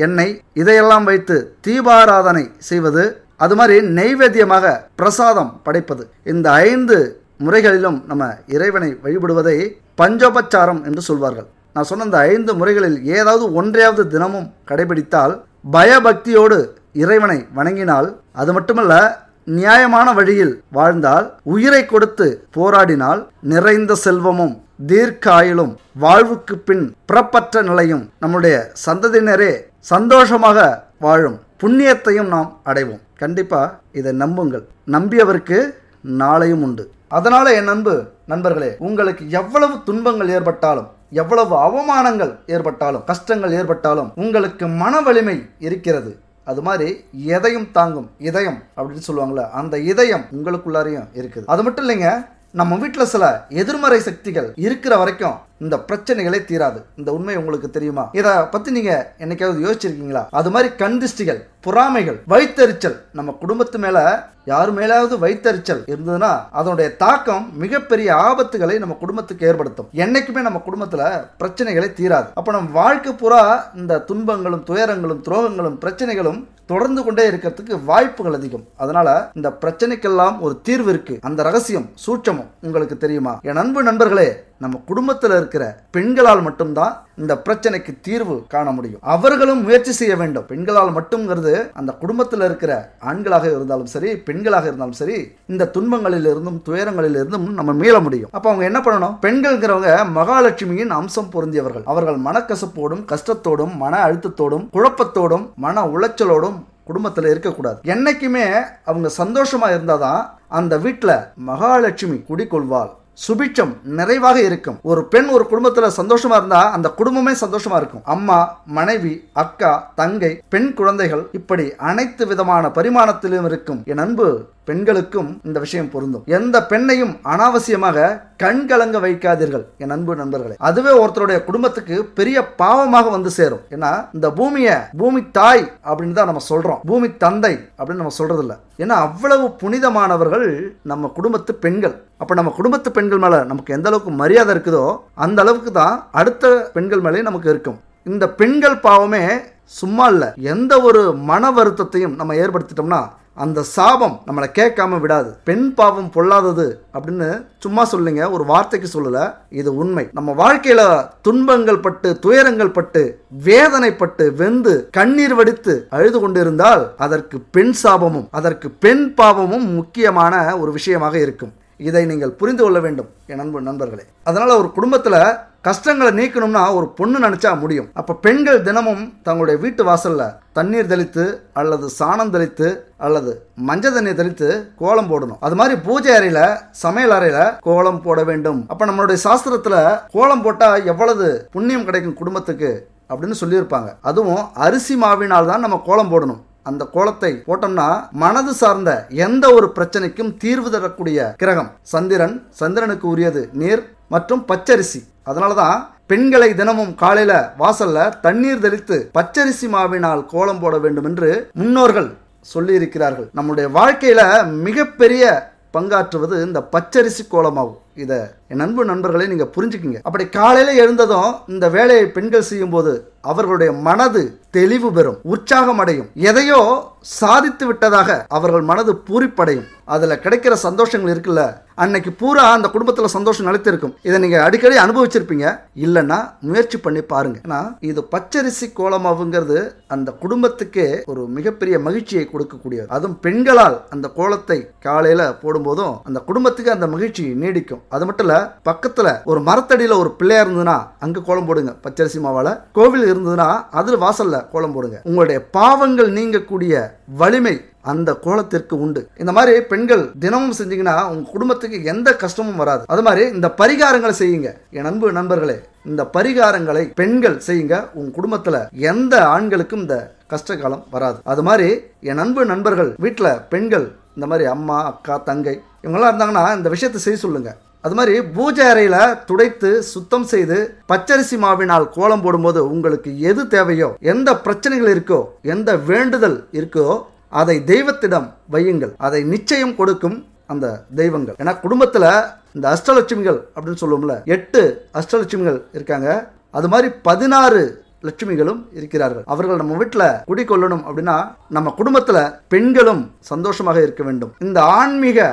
எண்ணெய் இதையெல்லாம் வைத்து தீபாராதனை செய்வது அது மாதிரி நெய்வேத்தியமாக பிரசாதம் படைப்பது இந்த ஐந்து முறைகளிலும் நம்ம இறைவனை வழிபடுவதை பஞ்சோபச்சாரம் என்று சொல்வார்கள் நான் சொன்ன இந்த ஐந்து முறைகளில் ஏதாவது ஒன்றையாவது தினமும் கடைபிடித்தால் பயபக்தியோடு இறைவனை வணங்கினால் அது மட்டுமல்ல நியாயமான வழியில் வாழ்ந்தால் உயிரை கொடுத்து போராடினால் நிறைந்த செல்வமும் தீர்க்காயிலும் வாழ்வுக்கு பின் புறப்பற்ற நிலையும் நம்முடைய சந்ததியினரே சந்தோஷமாக வாழும் புண்ணியத்தையும் நாம் அடைவோம் கண்டிப்பாக இதை நம்புங்கள் நம்பியவருக்கு நாளையும் உண்டு அதனால் என் அன்பு நண்பர்களே உங்களுக்கு எவ்வளவு துன்பங்கள் ஏற்பட்டாலும் எவ்வளவு அவமானங்கள் ஏற்பட்டாலும் கஷ்டங்கள் ஏற்பட்டாலும் உங்களுக்கு மன வலிமை இருக்கிறது அது மாதிரி எதையும் தாங்கும் இதயம் அப்படின்னு சொல்லுவாங்களே அந்த இதயம் உங்களுக்குள்ளாரையும் இருக்குது அது மட்டும் இல்லைங்க நம்ம வீட்டில் சில எதிர்மறை சக்திகள் இருக்கிற வரைக்கும் இந்த பிரச்சனைகளே தீராது இந்த உண்மை உங்களுக்கு தெரியுமா இதை பற்றி நீங்கள் என்னைக்காவது யோசிச்சிருக்கீங்களா அது மாதிரி கந்திஷ்டிகள் பொறாமைகள் வைத்தறிச்சல் நம்ம குடும்பத்து மேலே யார் மேலாவது வைத்தறிச்சல் இருந்ததுன்னா அதனுடைய தாக்கம் மிகப்பெரிய ஆபத்துகளை நம்ம குடும்பத்துக்கு ஏற்படுத்தும் என்னைக்குமே நம்ம குடும்பத்தில் பிரச்சனைகளை தீராது அப்போ நம்ம வாழ்க்கை பூரா இந்த துன்பங்களும் துயரங்களும் துரோகங்களும் பிரச்சனைகளும் தொடர்ந்து கொண்டே இருக்கிறதுக்கு வாய்ப்புகள் அதிகம் அதனால இந்த பிரச்சனைக்கெல்லாம் ஒரு தீர்வு இருக்கு அந்த ரகசியம் சூட்சமும் உங்களுக்கு தெரியுமா என் அன்பு நண்பர்களே நம்ம குடும்பத்தில் இருக்கிற பெண்களால் மட்டும்தான் இந்த பிரச்சனைக்கு தீர்வு காண முடியும் அவர்களும் முயற்சி செய்ய வேண்டும் பெண்களால் மட்டுங்கிறது அந்த குடும்பத்தில் இருக்கிற ஆண்களாக இருந்தாலும் சரி பெண்களாக இருந்தாலும் சரி இந்த துன்பங்களில் இருந்தும் துயரங்களில் இருந்தும் நம்ம மீள முடியும் அப்போ அவங்க என்ன பண்ணணும் பெண்கள்ங்கிறவங்க மகாலட்சுமியின் அம்சம் பொருந்தியவர்கள் அவர்கள் மனக்கசப்போடும் கஷ்டத்தோடும் மன அழுத்தத்தோடும் குழப்பத்தோடும் மன உளைச்சலோடும் குடும்பத்தில் இருக்கக்கூடாது என்னைக்குமே அவங்க சந்தோஷமா இருந்தாதான் அந்த வீட்டில் மகாலட்சுமி குடிக்கொள்வாள் சுபிட்சம் நிறைவாக இருக்கும் ஒரு பெண் ஒரு குடும்பத்துல சந்தோஷமா இருந்தா அந்த குடும்பமே சந்தோஷமா இருக்கும் அம்மா மனைவி அக்கா தங்கை பெண் குழந்தைகள் இப்படி அனைத்து விதமான பரிமாணத்திலும் இருக்கும் என் அன்பு பெண்களுக்கும் இந்த விஷயம் பொருந்தும் எந்த பெண்ணையும் அனாவசியமாக கண் கலங்க வைக்காதீர்கள் என் அன்பு நண்பர்களே அதுவே ஒருத்தருடைய குடும்பத்துக்கு பெரிய பாவமாக வந்து சேரும் ஏன்னா இந்த பூமியை பூமி தாய் அப்படின்னு தான் நம்ம சொல்றோம் பூமி தந்தை அப்படின்னு நம்ம சொல்றது இல்லை ஏன்னா அவ்வளவு புனிதமானவர்கள் நம்ம குடும்பத்து பெண்கள் அப்போ நம்ம குடும்பத்து பெண்கள் மேலே நமக்கு எந்த அளவுக்கு மரியாதை இருக்குதோ அந்த அளவுக்கு தான் அடுத்த பெண்கள் மேலே நமக்கு இருக்கும் இந்த பெண்கள் பாவமே சும்மா இல்லை எந்த ஒரு மன வருத்தத்தையும் நம்ம ஏற்படுத்திட்டோம்னா அந்த சாபம் நம்மளை கேட்காம விடாது பெண் பாவம் பொல்லாதது அப்படின்னு சும்மா சொல்லுங்க ஒரு வார்த்தைக்கு சொல்லலை இது உண்மை நம்ம வாழ்க்கையில் துன்பங்கள் பட்டு துயரங்கள் பட்டு வேதனைப்பட்டு வெந்து கண்ணீர் வடித்து அழுது கொண்டிருந்தால் அதற்கு பெண் சாபமும் அதற்கு பெண் பாவமும் முக்கியமான ஒரு விஷயமாக இருக்கும் இதை நீங்கள் புரிந்து கொள்ள வேண்டும் என் நண்பர்களே அதனால் ஒரு குடும்பத்தில் கஷ்டங்களை நீக்கணும்னா ஒரு பொண்ணு நினச்சா முடியும் அப்போ பெண்கள் தினமும் தங்களுடைய வீட்டு வாசலில் தண்ணீர் தெளித்து அல்லது சாணம் தெளித்து அல்லது மஞ்சள் தண்ணியை தெளித்து கோலம் போடணும் அது மாதிரி பூஜை அறையில் சமையல் அறையில் கோலம் போட வேண்டும் அப்போ நம்மளுடைய சாஸ்திரத்தில் கோலம் போட்டால் எவ்வளவு புண்ணியம் கிடைக்கும் குடும்பத்துக்கு அப்படின்னு சொல்லியிருப்பாங்க அதுவும் அரிசி மாவினால் தான் நம்ம கோலம் போடணும் அந்த கோலத்தை போட்டோம்னா மனது சார்ந்த எந்த ஒரு பிரச்சனைக்கும் தீர்வு தரக்கூடிய கிரகம் சந்திரன் சந்திரனுக்கு உரியது நீர் மற்றும் பச்சரிசி அதனால தான் பெண்களை தினமும் காலையில வாசல்ல தண்ணீர் தெளித்து பச்சரிசி மாவினால் கோலம் போட வேண்டும் என்று முன்னோர்கள் சொல்லி இருக்கிறார்கள் நம்முடைய வாழ்க்கையில மிகப்பெரிய பங்காற்றுவது இந்த பச்சரிசி கோலமாகும் இதை என் அன்பு நண்பர்களே நீங்கள் புரிஞ்சுக்கிங்க அப்படி காலையில் எழுந்ததும் இந்த வேலையை பெண்கள் செய்யும்போது அவர்களுடைய மனது தெளிவு பெறும் உற்சாகம் அடையும் எதையோ சாதித்து விட்டதாக அவர்கள் மனது பூரிப்படையும் அதில் கிடைக்கிற சந்தோஷங்கள் இருக்குல்ல அன்னைக்கு பூரா அந்த குடும்பத்தில் சந்தோஷம் நிலைத்திருக்கும் இதை நீங்கள் அடிக்கடி அனுபவிச்சிருப்பீங்க இல்லைன்னா முயற்சி பண்ணி பாருங்க ஏன்னா இது பச்சரிசி கோலமாவுங்கிறது அந்த குடும்பத்துக்கே ஒரு மிகப்பெரிய மகிழ்ச்சியை கொடுக்கக்கூடியது அதுவும் பெண்களால் அந்த கோலத்தை காலையில் போடும்போதும் அந்த குடும்பத்துக்கு அந்த மகிழ்ச்சி நீடிக்கும் கிடைக்கும் அது மட்டும் இல்லை பக்கத்தில் ஒரு மரத்தடியில் ஒரு பிள்ளையா இருந்ததுன்னா அங்கே கோலம் போடுங்க பச்சரிசி மாவால கோவில் இருந்ததுன்னா அதில் வாசலில் கோலம் போடுங்க உங்களுடைய பாவங்கள் நீங்கக்கூடிய வலிமை அந்த கோலத்திற்கு உண்டு இந்த மாதிரி பெண்கள் தினமும் செஞ்சீங்கன்னா உங்க குடும்பத்துக்கு எந்த கஷ்டமும் வராது அது மாதிரி இந்த பரிகாரங்களை செய்யுங்க என் அன்பு நண்பர்களே இந்த பரிகாரங்களை பெண்கள் செய்யுங்க உங்க குடும்பத்துல எந்த ஆண்களுக்கும் இந்த கஷ்ட காலம் வராது அது மாதிரி என் அன்பு நண்பர்கள் வீட்டில் பெண்கள் இந்த மாதிரி அம்மா அக்கா தங்கை இவங்கெல்லாம் இருந்தாங்கன்னா இந்த விஷயத்தை செய்ய சொல்லுங்கள் அது மாதிரி பூஜை அறையில் துடைத்து சுத்தம் செய்து பச்சரிசி மாவினால் கோலம் போடும்போது உங்களுக்கு எது தேவையோ எந்த பிரச்சனைகள் இருக்கோ எந்த வேண்டுதல் இருக்கோ அதை தெய்வத்திடம் வையுங்கள் அதை நிச்சயம் கொடுக்கும் அந்த தெய்வங்கள் ஏன்னா குடும்பத்தில் இந்த அஷ்டலட்சுமிகள் அப்படின்னு சொல்லுவோம்ல எட்டு அஷ்டலட்சுமிகள் இருக்காங்க அது மாதிரி பதினாறு லட்சுமிகளும் இருக்கிறார்கள் அவர்கள் நம்ம வீட்டில் குடிக்கொள்ளணும் அப்படின்னா நம்ம குடும்பத்தில் பெண்களும் சந்தோஷமாக இருக்க வேண்டும் இந்த ஆன்மீக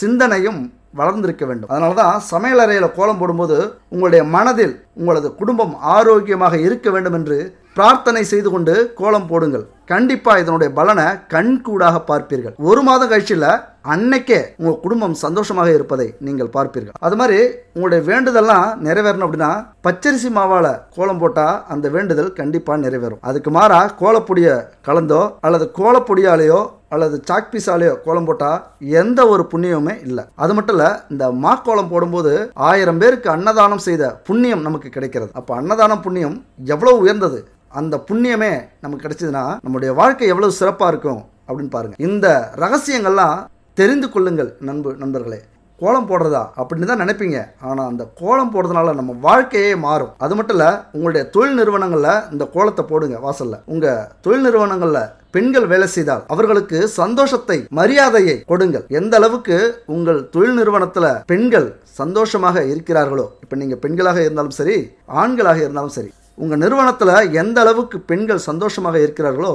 சிந்தனையும் வளர்ந்திருக்க வேண்டும் அதனால தான் சமையல் கோலம் போடும்போது உங்களுடைய மனதில் உங்களது குடும்பம் ஆரோக்கியமாக இருக்க வேண்டும் என்று பிரார்த்தனை செய்து கொண்டு கோலம் போடுங்கள் கண்டிப்பாக இதனுடைய பலனை கண்கூடாக பார்ப்பீர்கள் ஒரு மாதம் கழிச்சில் அன்னைக்கே உங்கள் குடும்பம் சந்தோஷமாக இருப்பதை நீங்கள் பார்ப்பீர்கள் அது மாதிரி உங்களுடைய வேண்டுதல்லாம் நிறைவேறணும் அப்படின்னா பச்சரிசி மாவால் கோலம் போட்டால் அந்த வேண்டுதல் கண்டிப்பாக நிறைவேறும் அதுக்கு மாறாக கோலப்பொடியை கலந்தோ அல்லது கோலப்பொடியாலேயோ அல்லது சாக்பீஸாலேயோ கோலம் போட்டால் எந்த ஒரு புண்ணியமுமே இல்லை அது மட்டும் இல்லை இந்த மாக்கோலம் போடும்போது ஆயிரம் பேருக்கு அன்னதானம் செய்த புண்ணியம் நமக்கு கிடைக்கிறது அப்போ அன்னதானம் புண்ணியம் எவ்வளோ உயர்ந்தது அந்த புண்ணியமே நமக்கு கிடைச்சதுன்னா நம்முடைய வாழ்க்கை எவ்வளவு சிறப்பாக இருக்கும் அப்படின்னு பாருங்கள் இந்த ரகசியங்கள்லாம் தெரிந்து கொள்ளுங்கள் நண்பு நண்பர்களே கோலம் போடுறதா அப்படின்னு தான் நினைப்பீங்க ஆனால் அந்த கோலம் போடுறதுனால நம்ம வாழ்க்கையே மாறும் அது மட்டும் இல்லை உங்களுடைய தொழில் நிறுவனங்களில் இந்த கோலத்தை போடுங்க வாசலில் உங்கள் தொழில் நிறுவனங்களில் பெண்கள் வேலை செய்தால் அவர்களுக்கு சந்தோஷத்தை மரியாதையை கொடுங்கள் எந்த அளவுக்கு உங்கள் தொழில் நிறுவனத்தில் பெண்கள் சந்தோஷமாக இருக்கிறார்களோ இப்போ நீங்கள் பெண்களாக இருந்தாலும் சரி ஆண்களாக இருந்தாலும் சரி உங்கள் நிறுவனத்தில் எந்த அளவுக்கு பெண்கள் சந்தோஷமாக இருக்கிறார்களோ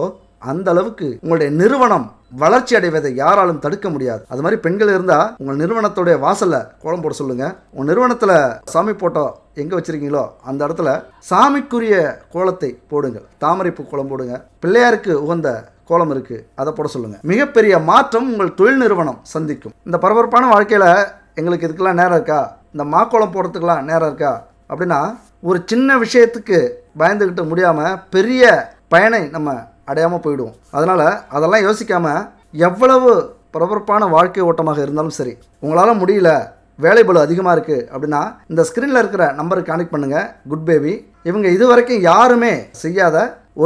அந்த அளவுக்கு உங்களுடைய நிறுவனம் வளர்ச்சி அடைவதை யாராலும் தடுக்க முடியாது அது மாதிரி பெண்கள் இருந்தால் உங்கள் நிறுவனத்துடைய வாசலில் கோலம் போட சொல்லுங்கள் உங்கள் நிறுவனத்தில் சாமி போட்டோ எங்கே வச்சுருக்கீங்களோ அந்த இடத்துல சாமிக்குரிய கோலத்தை போடுங்கள் தாமரைப்பு கோலம் போடுங்க பிள்ளையாருக்கு உகந்த கோலம் இருக்குது அதை போட சொல்லுங்கள் மிகப்பெரிய மாற்றம் உங்கள் தொழில் நிறுவனம் சந்திக்கும் இந்த பரபரப்பான வாழ்க்கையில் எங்களுக்கு இதுக்கெல்லாம் நேரம் இருக்கா இந்த மாக்கோளம் போடுறதுக்கெல்லாம் நேரம் இருக்கா அப்படின்னா ஒரு சின்ன விஷயத்துக்கு பயந்துக்கிட்டு முடியாமல் பெரிய பயனை நம்ம அடையாமல் போயிடுவோம் அதனால் அதெல்லாம் யோசிக்காமல் எவ்வளவு பரபரப்பான வாழ்க்கை ஓட்டமாக இருந்தாலும் சரி உங்களால் முடியல வேலை பலு அதிகமாக இருக்குது அப்படின்னா இந்த ஸ்க்ரீனில் இருக்கிற நம்பருக்கு கனெக்ட் பண்ணுங்கள் குட் பேபி இவங்க இது வரைக்கும் யாருமே செய்யாத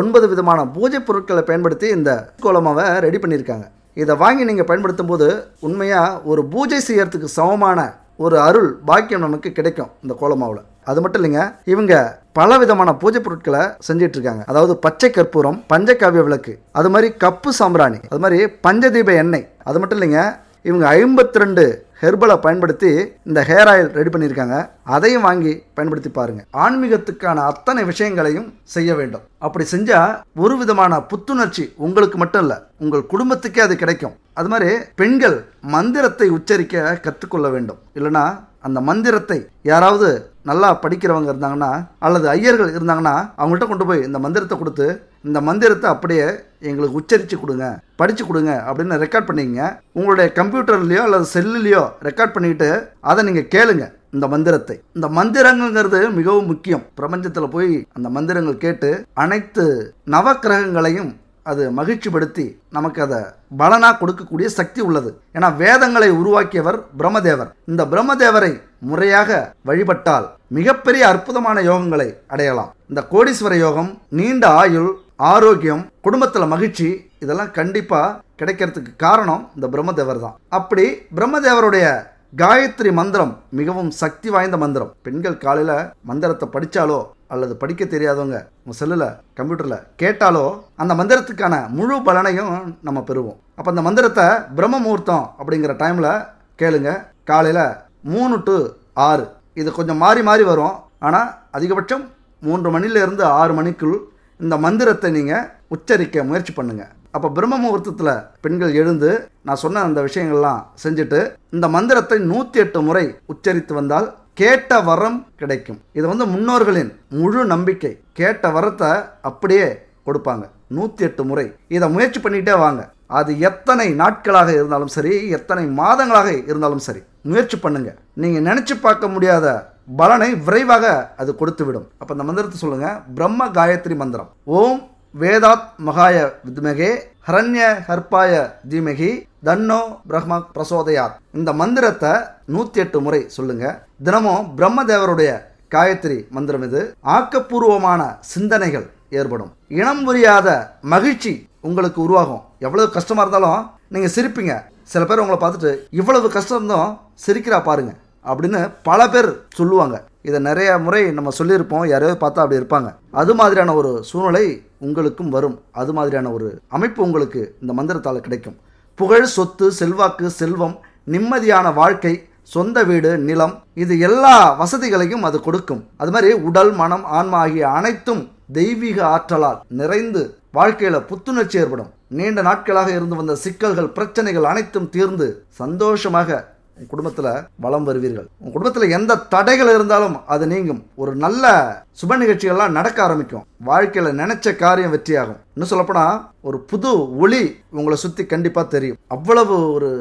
ஒன்பது விதமான பூஜை பொருட்களை பயன்படுத்தி இந்த கோலமாவை ரெடி பண்ணியிருக்காங்க இதை வாங்கி நீங்கள் பயன்படுத்தும் போது உண்மையாக ஒரு பூஜை செய்யறதுக்கு சமமான ஒரு அருள் பாக்கியம் நமக்கு கிடைக்கும் இந்த கோலமாவில் அது மட்டும் இல்லைங்க இவங்க பல விதமான பூஜை பொருட்களை செஞ்சிட்டு இருக்காங்க அதாவது பச்சை கற்பூரம் பஞ்சகாவிய விளக்கு அது மாதிரி கப்பு சாம்பிராணி அது மாதிரி பஞ்சதீப எண்ணெய் அது மட்டும் இல்லைங்க இவங்க ஐம்பத்தி ரெண்டு ஹெர்பலை பயன்படுத்தி இந்த ஹேர் ஆயில் ரெடி பண்ணியிருக்காங்க அதையும் வாங்கி பயன்படுத்தி பாருங்க ஆன்மீகத்துக்கான அத்தனை விஷயங்களையும் செய்ய வேண்டும் அப்படி செஞ்சால் ஒரு விதமான புத்துணர்ச்சி உங்களுக்கு மட்டும் இல்லை உங்கள் குடும்பத்துக்கே அது கிடைக்கும் அது மாதிரி பெண்கள் மந்திரத்தை உச்சரிக்க கற்றுக்கொள்ள வேண்டும் இல்லைனா அந்த மந்திரத்தை யாராவது நல்லா படிக்கிறவங்க இருந்தாங்கன்னா அல்லது ஐயர்கள் இருந்தாங்கன்னா அவங்கள்ட்ட கொண்டு போய் இந்த மந்திரத்தை கொடுத்து இந்த மந்திரத்தை அப்படியே எங்களுக்கு உச்சரித்து கொடுங்க படித்து கொடுங்க அப்படின்னு ரெக்கார்ட் பண்ணிக்கங்க உங்களுடைய கம்ப்யூட்டர்லேயோ அல்லது செல்லுலேயோ ரெக்கார்ட் பண்ணிவிட்டு அதை நீங்கள் கேளுங்க இந்த மந்திரத்தை இந்த மந்திரங்கிறது மிகவும் முக்கியம் பிரபஞ்சத்தில் போய் அந்த மந்திரங்கள் கேட்டு அனைத்து நவக்கிரகங்களையும் அது மகிழ்ச்சிப்படுத்தி நமக்கு அதை பலனாக கொடுக்கக்கூடிய சக்தி உள்ளது ஏன்னா வேதங்களை உருவாக்கியவர் பிரம்மதேவர் இந்த பிரம்மதேவரை முறையாக வழிபட்டால் மிகப்பெரிய அற்புதமான யோகங்களை அடையலாம் இந்த கோடீஸ்வர யோகம் நீண்ட ஆயுள் ஆரோக்கியம் குடும்பத்தில் மகிழ்ச்சி இதெல்லாம் கண்டிப்பாக கிடைக்கிறதுக்கு காரணம் இந்த பிரம்மதேவர் தான் அப்படி பிரம்மதேவருடைய காயத்ரி மந்திரம் மிகவும் சக்தி வாய்ந்த மந்திரம் பெண்கள் காலையில் மந்திரத்தை படித்தாலோ அல்லது படிக்க தெரியாதவங்க உங்கள் செல்லில் கம்ப்யூட்டரில் கேட்டாலோ அந்த மந்திரத்துக்கான முழு பலனையும் நம்ம பெறுவோம் அப்போ அந்த மந்திரத்தை பிரம்ம முகூர்த்தம் அப்படிங்கிற டைமில் கேளுங்க காலையில் மூணு டு ஆறு இது கொஞ்சம் மாறி மாறி வரும் ஆனால் அதிகபட்சம் மூன்று மணிலேருந்து ஆறு மணிக்குள் இந்த மந்திரத்தை நீங்கள் உச்சரிக்க முயற்சி பண்ணுங்கள் அப்போ பிரம்ம முகூர்த்தத்தில் பெண்கள் எழுந்து நான் சொன்ன அந்த விஷயங்கள்லாம் செஞ்சுட்டு இந்த மந்திரத்தை நூற்றி எட்டு முறை உச்சரித்து வந்தால் கேட்ட வரம் கிடைக்கும் இது வந்து முன்னோர்களின் முழு நம்பிக்கை கேட்ட வரத்தை அப்படியே கொடுப்பாங்க நூற்றி எட்டு முறை இதை முயற்சி பண்ணிட்டே வாங்க அது எத்தனை நாட்களாக இருந்தாலும் சரி எத்தனை மாதங்களாக இருந்தாலும் சரி முயற்சி பண்ணுங்க நீங்கள் நினச்சி பார்க்க முடியாத பலனை விரைவாக அது கொடுத்துவிடும் அப்போ இந்த மந்திரத்தை சொல்லுங்கள் பிரம்ம காயத்ரி மந்திரம் ஓம் வேதாத் மகாய வித்மகே ஹரண்ய ஹர்பாய தீமகி தன்னோ பிரம்ம பிரசோதயாத் இந்த மந்திரத்தை நூத்தி எட்டு முறை சொல்லுங்க தினமும் பிரம்மதேவருடைய காயத்ரி மந்திரம் இது ஆக்கப்பூர்வமான சிந்தனைகள் ஏற்படும் இனம் புரியாத மகிழ்ச்சி உங்களுக்கு உருவாகும் எவ்வளவு கஷ்டமா இருந்தாலும் நீங்க சிரிப்பீங்க சில பேர் உங்களை பார்த்துட்டு இவ்வளவு கஷ்டம் இருந்தும் சிரிக்கிறா பாருங்க அப்படின்னு பல பேர் சொல்லுவாங்க இதை நிறைய முறை நம்ம சொல்லியிருப்போம் யாரையோ பார்த்தா அப்படி இருப்பாங்க அது மாதிரியான ஒரு சூழ்நிலை உங்களுக்கும் வரும் அது மாதிரியான ஒரு அமைப்பு உங்களுக்கு இந்த மந்திரத்தால் கிடைக்கும் புகழ் சொத்து செல்வாக்கு செல்வம் நிம்மதியான வாழ்க்கை சொந்த வீடு நிலம் இது எல்லா வசதிகளையும் அது கொடுக்கும் அது மாதிரி உடல் மனம் ஆன்மா ஆகிய அனைத்தும் தெய்வீக ஆற்றலால் நிறைந்து வாழ்க்கையில புத்துணர்ச்சி ஏற்படும் நீண்ட நாட்களாக இருந்து வந்த சிக்கல்கள் பிரச்சனைகள் அனைத்தும் தீர்ந்து சந்தோஷமாக உன் குடும்பத்தில் வளம் வருவீர்கள் உங்கள் குடும்பத்தில் எந்த தடைகள் இருந்தாலும் அது நீங்கும் ஒரு நல்ல சுப நிகழ்ச்சிகள்லாம் நடக்க ஆரம்பிக்கும் வாழ்க்கையில் நினைச்ச காரியம் வெற்றியாகும் இன்னும் சொல்லப்போனால் ஒரு புது ஒளி உங்களை சுற்றி கண்டிப்பாக தெரியும் அவ்வளவு ஒரு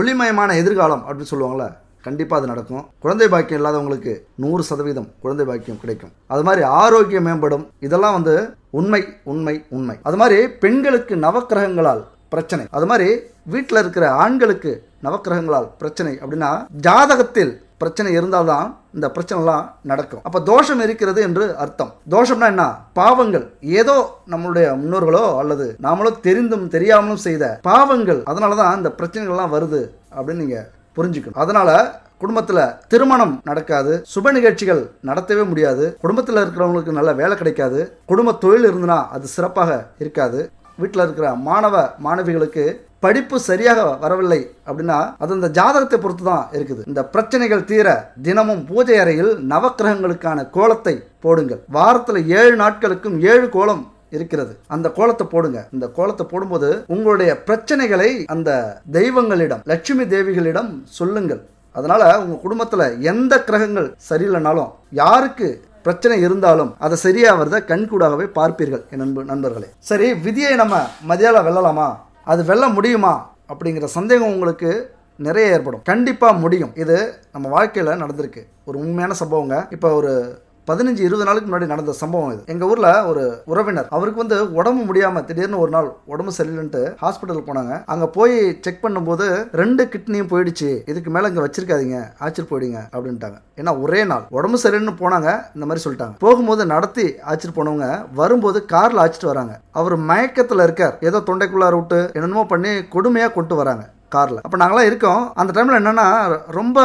ஒளிமயமான எதிர்காலம் அப்படின்னு சொல்லுவாங்களே கண்டிப்பாக அது நடக்கும் குழந்தை பாக்கியம் இல்லாதவங்களுக்கு நூறு சதவீதம் குழந்தை பாக்கியம் கிடைக்கும் அது மாதிரி ஆரோக்கியம் மேம்படும் இதெல்லாம் வந்து உண்மை உண்மை உண்மை அது மாதிரி பெண்களுக்கு நவக்கிரகங்களால் பிரச்சனை அது மாதிரி வீட்டில் இருக்கிற ஆண்களுக்கு நவக்கிரகங்களால் பிரச்சனை அப்படின்னா ஜாதகத்தில் பிரச்சனை இருந்தால்தான் இந்த பிரச்சனைலாம் நடக்கும் அப்போ தோஷம் இருக்கிறது என்று அர்த்தம் தோஷம்னா என்ன பாவங்கள் ஏதோ நம்மளுடைய முன்னோர்களோ அல்லது நாமளோ தெரிந்தும் தெரியாமலும் செய்த பாவங்கள் அதனால தான் இந்த பிரச்சனைகள்லாம் வருது அப்படின்னு நீங்கள் புரிஞ்சுக்கணும் அதனால் குடும்பத்தில் திருமணம் நடக்காது சுப நிகழ்ச்சிகள் நடத்தவே முடியாது குடும்பத்தில் இருக்கிறவங்களுக்கு நல்ல வேலை கிடைக்காது குடும்ப தொழில் இருந்தனா அது சிறப்பாக இருக்காது வீட்டில் இருக்கிற மாணவ மாணவிகளுக்கு படிப்பு சரியாக வரவில்லை அப்படின்னா அது அந்த ஜாதகத்தை பொறுத்து தான் இருக்குது இந்த பிரச்சனைகள் தீர தினமும் பூஜை அறையில் நவக்கிரகங்களுக்கான கோலத்தை போடுங்கள் வாரத்தில் ஏழு நாட்களுக்கும் ஏழு கோலம் இருக்கிறது அந்த கோலத்தை போடுங்க இந்த கோலத்தை போடும்போது உங்களுடைய பிரச்சனைகளை அந்த தெய்வங்களிடம் லட்சுமி தேவிகளிடம் சொல்லுங்கள் அதனால உங்க குடும்பத்துல எந்த கிரகங்கள் சரியில்லைனாலும் யாருக்கு பிரச்சனை இருந்தாலும் அதை சரியாகிறத கண்கூடாகவே பார்ப்பீர்கள் என் நண்பு நண்பர்களே சரி விதியை நம்ம மதியால வெல்லலாமா அது வெல்ல முடியுமா அப்படிங்கிற சந்தேகம் உங்களுக்கு நிறைய ஏற்படும் கண்டிப்பாக முடியும் இது நம்ம வாழ்க்கையில் நடந்திருக்கு ஒரு உண்மையான சம்பவங்க இப்போ ஒரு பதினஞ்சு இருபது நாளுக்கு முன்னாடி நடந்த சம்பவம் இது எங்கள் ஊரில் ஒரு உறவினர் அவருக்கு வந்து உடம்பு முடியாமல் திடீர்னு ஒரு நாள் உடம்பு சரியில்லைன்ட்டு ஹாஸ்பிட்டலுக்கு போனாங்க அங்கே போய் செக் பண்ணும்போது ரெண்டு கிட்னியும் போயிடுச்சு இதுக்கு மேலே இங்கே வச்சிருக்காதீங்க ஆச்சரி போயிடுங்க அப்படின்ட்டாங்க ஏன்னா ஒரே நாள் உடம்பு சரியில்லைன்னு போனாங்க இந்த மாதிரி சொல்லிட்டாங்க போகும்போது நடத்தி ஆச்சரி போனவங்க வரும்போது காரில் ஆச்சிட்டு வராங்க அவர் மயக்கத்தில் இருக்கார் ஏதோ தொண்டைக்குள்ளார விட்டு என்னென்னமோ பண்ணி கொடுமையாக கொண்டு வராங்க காரில் அப்போ நாங்களாம் இருக்கோம் அந்த டைமில் என்னென்னா ரொம்ப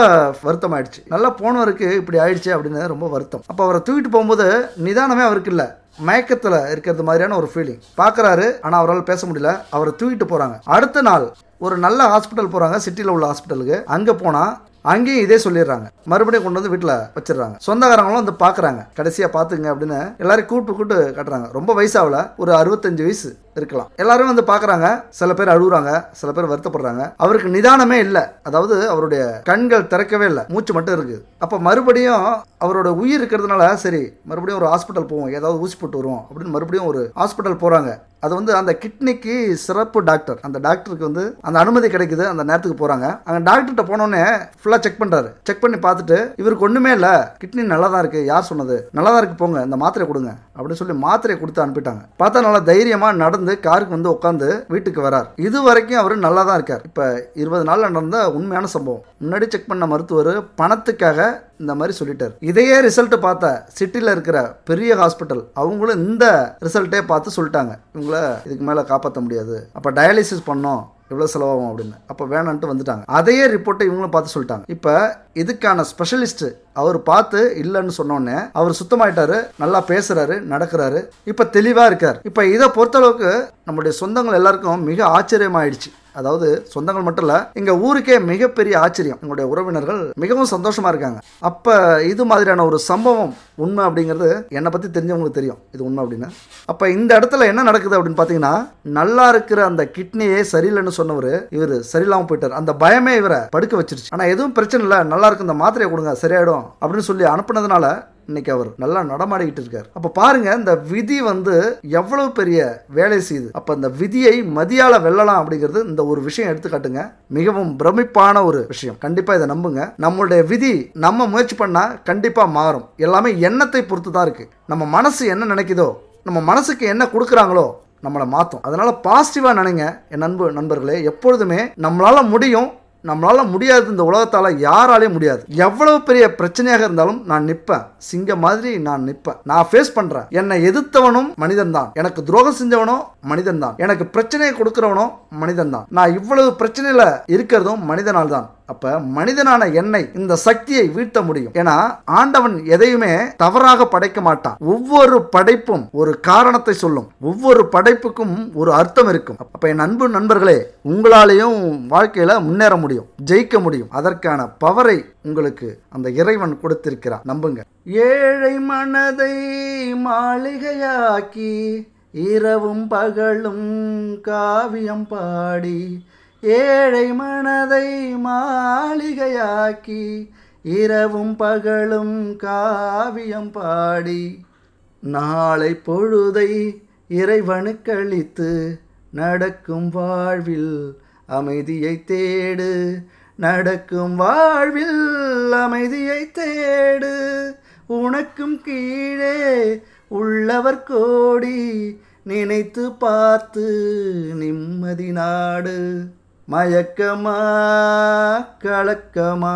வருத்தம் ஆயிடுச்சு நல்லா போனவருக்கு இப்படி ஆயிடுச்சு அப்படின்னு ரொம்ப வருத்தம் அப்போ அவரை தூக்கிட்டு போகும்போது நிதானமே அவருக்கு இல்லை மயக்கத்தில் இருக்கிறது மாதிரியான ஒரு ஃபீலிங் பார்க்குறாரு ஆனால் அவரால் பேச முடியல அவரை தூக்கிட்டு போகிறாங்க அடுத்த நாள் ஒரு நல்ல ஹாஸ்பிட்டல் போகிறாங்க சிட்டியில் உள்ள ஹாஸ்பிட்டலுக்கு அங்கே போனால் அங்கேயும் இதே சொல்லிடுறாங்க மறுபடியும் கொண்டு வந்து வீட்டில் வச்சிடுறாங்க சொந்தக்காரங்களும் வந்து பார்க்குறாங்க கடைசியாக பார்த்துங்க அப்படின்னு எல்லாரையும் கூப்பிட்டு கூப்பிட்டு கட்டுறாங்க ரொம்ப வயசாகல ஒரு அறுபத்தஞ்சு வயசு இருக்கலாம் எல்லாரும் வந்து பார்க்குறாங்க சில பேர் அழுகுறாங்க சில பேர் வருத்தப்படுறாங்க அவருக்கு நிதானமே இல்லை அதாவது அவருடைய கண்கள் திறக்கவே இல்லை மூச்சு மட்டும் இருக்குது அப்போ மறுபடியும் அவரோட உயிர் இருக்கிறதுனால சரி மறுபடியும் ஒரு ஹாஸ்பிட்டல் போவோம் ஏதாவது ஊசி போட்டு வருவோம் அப்படின்னு மறுபடியும் ஒரு ஹாஸ்பிட்டல் போகிறாங்க அது வந்து அந்த கிட்னிக்கு சிறப்பு டாக்டர் அந்த டாக்டருக்கு வந்து அந்த அனுமதி கிடைக்குது அந்த நேரத்துக்கு போகிறாங்க அங்கே டாக்டர்கிட்ட போனோடனே ஃபுல்லாக செக் பண்றாரு செக் பண்ணி பார்த்துட்டு இவருக்கு ஒன்றுமே இல்லை கிட்னி நல்லா தான் இருக்குது யார் சொன்னது நல்லா தான் இருக்குது போங்க இந்த மாத்திரை கொடுங்க அப்படின்னு சொல்லி மாத்திரை கொடுத்து அனுப்பிட்டாங்க பார்த்தா நல்லா தைரியமாக நடந்து வந்து காருக்கு வந்து உட்காந்து வீட்டுக்கு வரார் இது வரைக்கும் அவர் நல்லா தான் இருக்கார் இப்போ இருபது நாளில் நடந்த உண்மையான சம்பவம் முன்னாடி செக் பண்ண மருத்துவர் பணத்துக்காக இந்த மாதிரி சொல்லிட்டார் இதையே ரிசல்ட் பார்த்த சிட்டியில் இருக்கிற பெரிய ஹாஸ்பிட்டல் அவங்களும் இந்த ரிசல்ட்டே பார்த்து சொல்லிட்டாங்க இவங்கள இதுக்கு மேலே காப்பாற்ற முடியாது அப்போ டயாலிசிஸ் பண்ணோம் இவ்வளோ செலவாகும் அப்படின்னு அப்போ வேணான்ட்டு வந்துட்டாங்க அதையே ரிப்போர்ட்டை இவங்களும் பார்த்து சொல்லிட்டாங்க இப்போ இதுக்கான ஸ்பெஷலிஸ்ட் அவர் பார்த்து இல்லைன்னு சொன்னோடனே அவர் சுத்தமாயிட்டாரு நல்லா பேசுறாரு நடக்கிறாரு இப்போ தெளிவாக இருக்கார் இப்போ இதை பொறுத்தளவுக்கு நம்முடைய சொந்தங்கள் எல்லாருக்கும் மிக ஆச்சரியமாயிடுச்சு அதாவது சொந்தங்கள் மட்டும் இல்லை எங்க ஊருக்கே மிகப்பெரிய ஆச்சரியம் எங்களுடைய உறவினர்கள் மிகவும் சந்தோஷமாக இருக்காங்க அப்போ இது மாதிரியான ஒரு சம்பவம் உண்மை அப்படிங்கிறது என்னை பற்றி தெரிஞ்சவங்களுக்கு தெரியும் இது உண்மை அப்படின்னு அப்போ இந்த இடத்துல என்ன நடக்குது அப்படின்னு பார்த்தீங்கன்னா நல்லா இருக்கிற அந்த கிட்னியே சரியில்லைன்னு சொன்னவர் இவர் சரியில்லாம போயிட்டார் அந்த பயமே இவரை படுக்க வச்சிருச்சு ஆனால் எதுவும் பிரச்சனை இல்லை நல்லா இருக்கு இந்த மாத்திரையை கொடுங்க சரியாயிடும் அப்படின்னு சொல்லி அனுப்புனதுனால இன்னைக்கு அவர் நல்லா நடமாடிக்கிட்டு இருக்கார் அப்போ பாருங்க இந்த விதி வந்து எவ்வளவு பெரிய வேலை செய்யுது அப்போ இந்த விதியை மதியால வெல்லலாம் அப்படிங்கிறது இந்த ஒரு விஷயம் எடுத்துக்காட்டுங்க மிகவும் பிரமிப்பான ஒரு விஷயம் கண்டிப்பா இதை நம்புங்க நம்மளுடைய விதி நம்ம முயற்சி பண்ணா கண்டிப்பா மாறும் எல்லாமே எண்ணத்தை பொறுத்து தான் இருக்கு நம்ம மனசு என்ன நினைக்குதோ நம்ம மனசுக்கு என்ன கொடுக்குறாங்களோ நம்மளை மாற்றும் அதனால் பாசிட்டிவாக நினைங்க என் நண்பு நண்பர்களே எப்பொழுதுமே நம்மளால் முடியும் நம்மளால் முடியாது இந்த உலகத்தால் யாராலையும் முடியாது எவ்வளவு பெரிய பிரச்சனையாக இருந்தாலும் நான் நிற்பேன் சிங்க மாதிரி நான் நிற்பேன் நான் ஃபேஸ் பண்ணுறேன் என்னை எதிர்த்தவனும் மனிதன் தான் எனக்கு துரோகம் செஞ்சவனோ மனிதன் தான் எனக்கு பிரச்சனையை கொடுக்குறவனோ மனிதன் தான் நான் இவ்வளவு பிரச்சனையில் இருக்கிறதும் மனிதனால் தான் அப்ப மனிதனான என்னை இந்த சக்தியை வீழ்த்த முடியும் ஏன்னா ஆண்டவன் எதையுமே தவறாக படைக்க மாட்டான் ஒவ்வொரு படைப்பும் ஒரு காரணத்தை சொல்லும் ஒவ்வொரு படைப்புக்கும் ஒரு அர்த்தம் இருக்கும் அப்ப என் அன்பு நண்பர்களே உங்களாலேயும் வாழ்க்கையில முன்னேற முடியும் ஜெயிக்க முடியும் அதற்கான பவரை உங்களுக்கு அந்த இறைவன் கொடுத்திருக்கிறார் நம்புங்க ஏழை மனதை மாளிகையாக்கி இரவும் பகலும் காவியம் பாடி ஏழை மனதை மாளிகையாக்கி இரவும் பகலும் காவியம் பாடி நாளை பொழுதை இறைவனுக்களித்து நடக்கும் வாழ்வில் அமைதியை தேடு நடக்கும் வாழ்வில் அமைதியை தேடு உனக்கும் கீழே உள்ளவர் கோடி நினைத்து பார்த்து நிம்மதி நாடு மயக்கமா கலக்கமா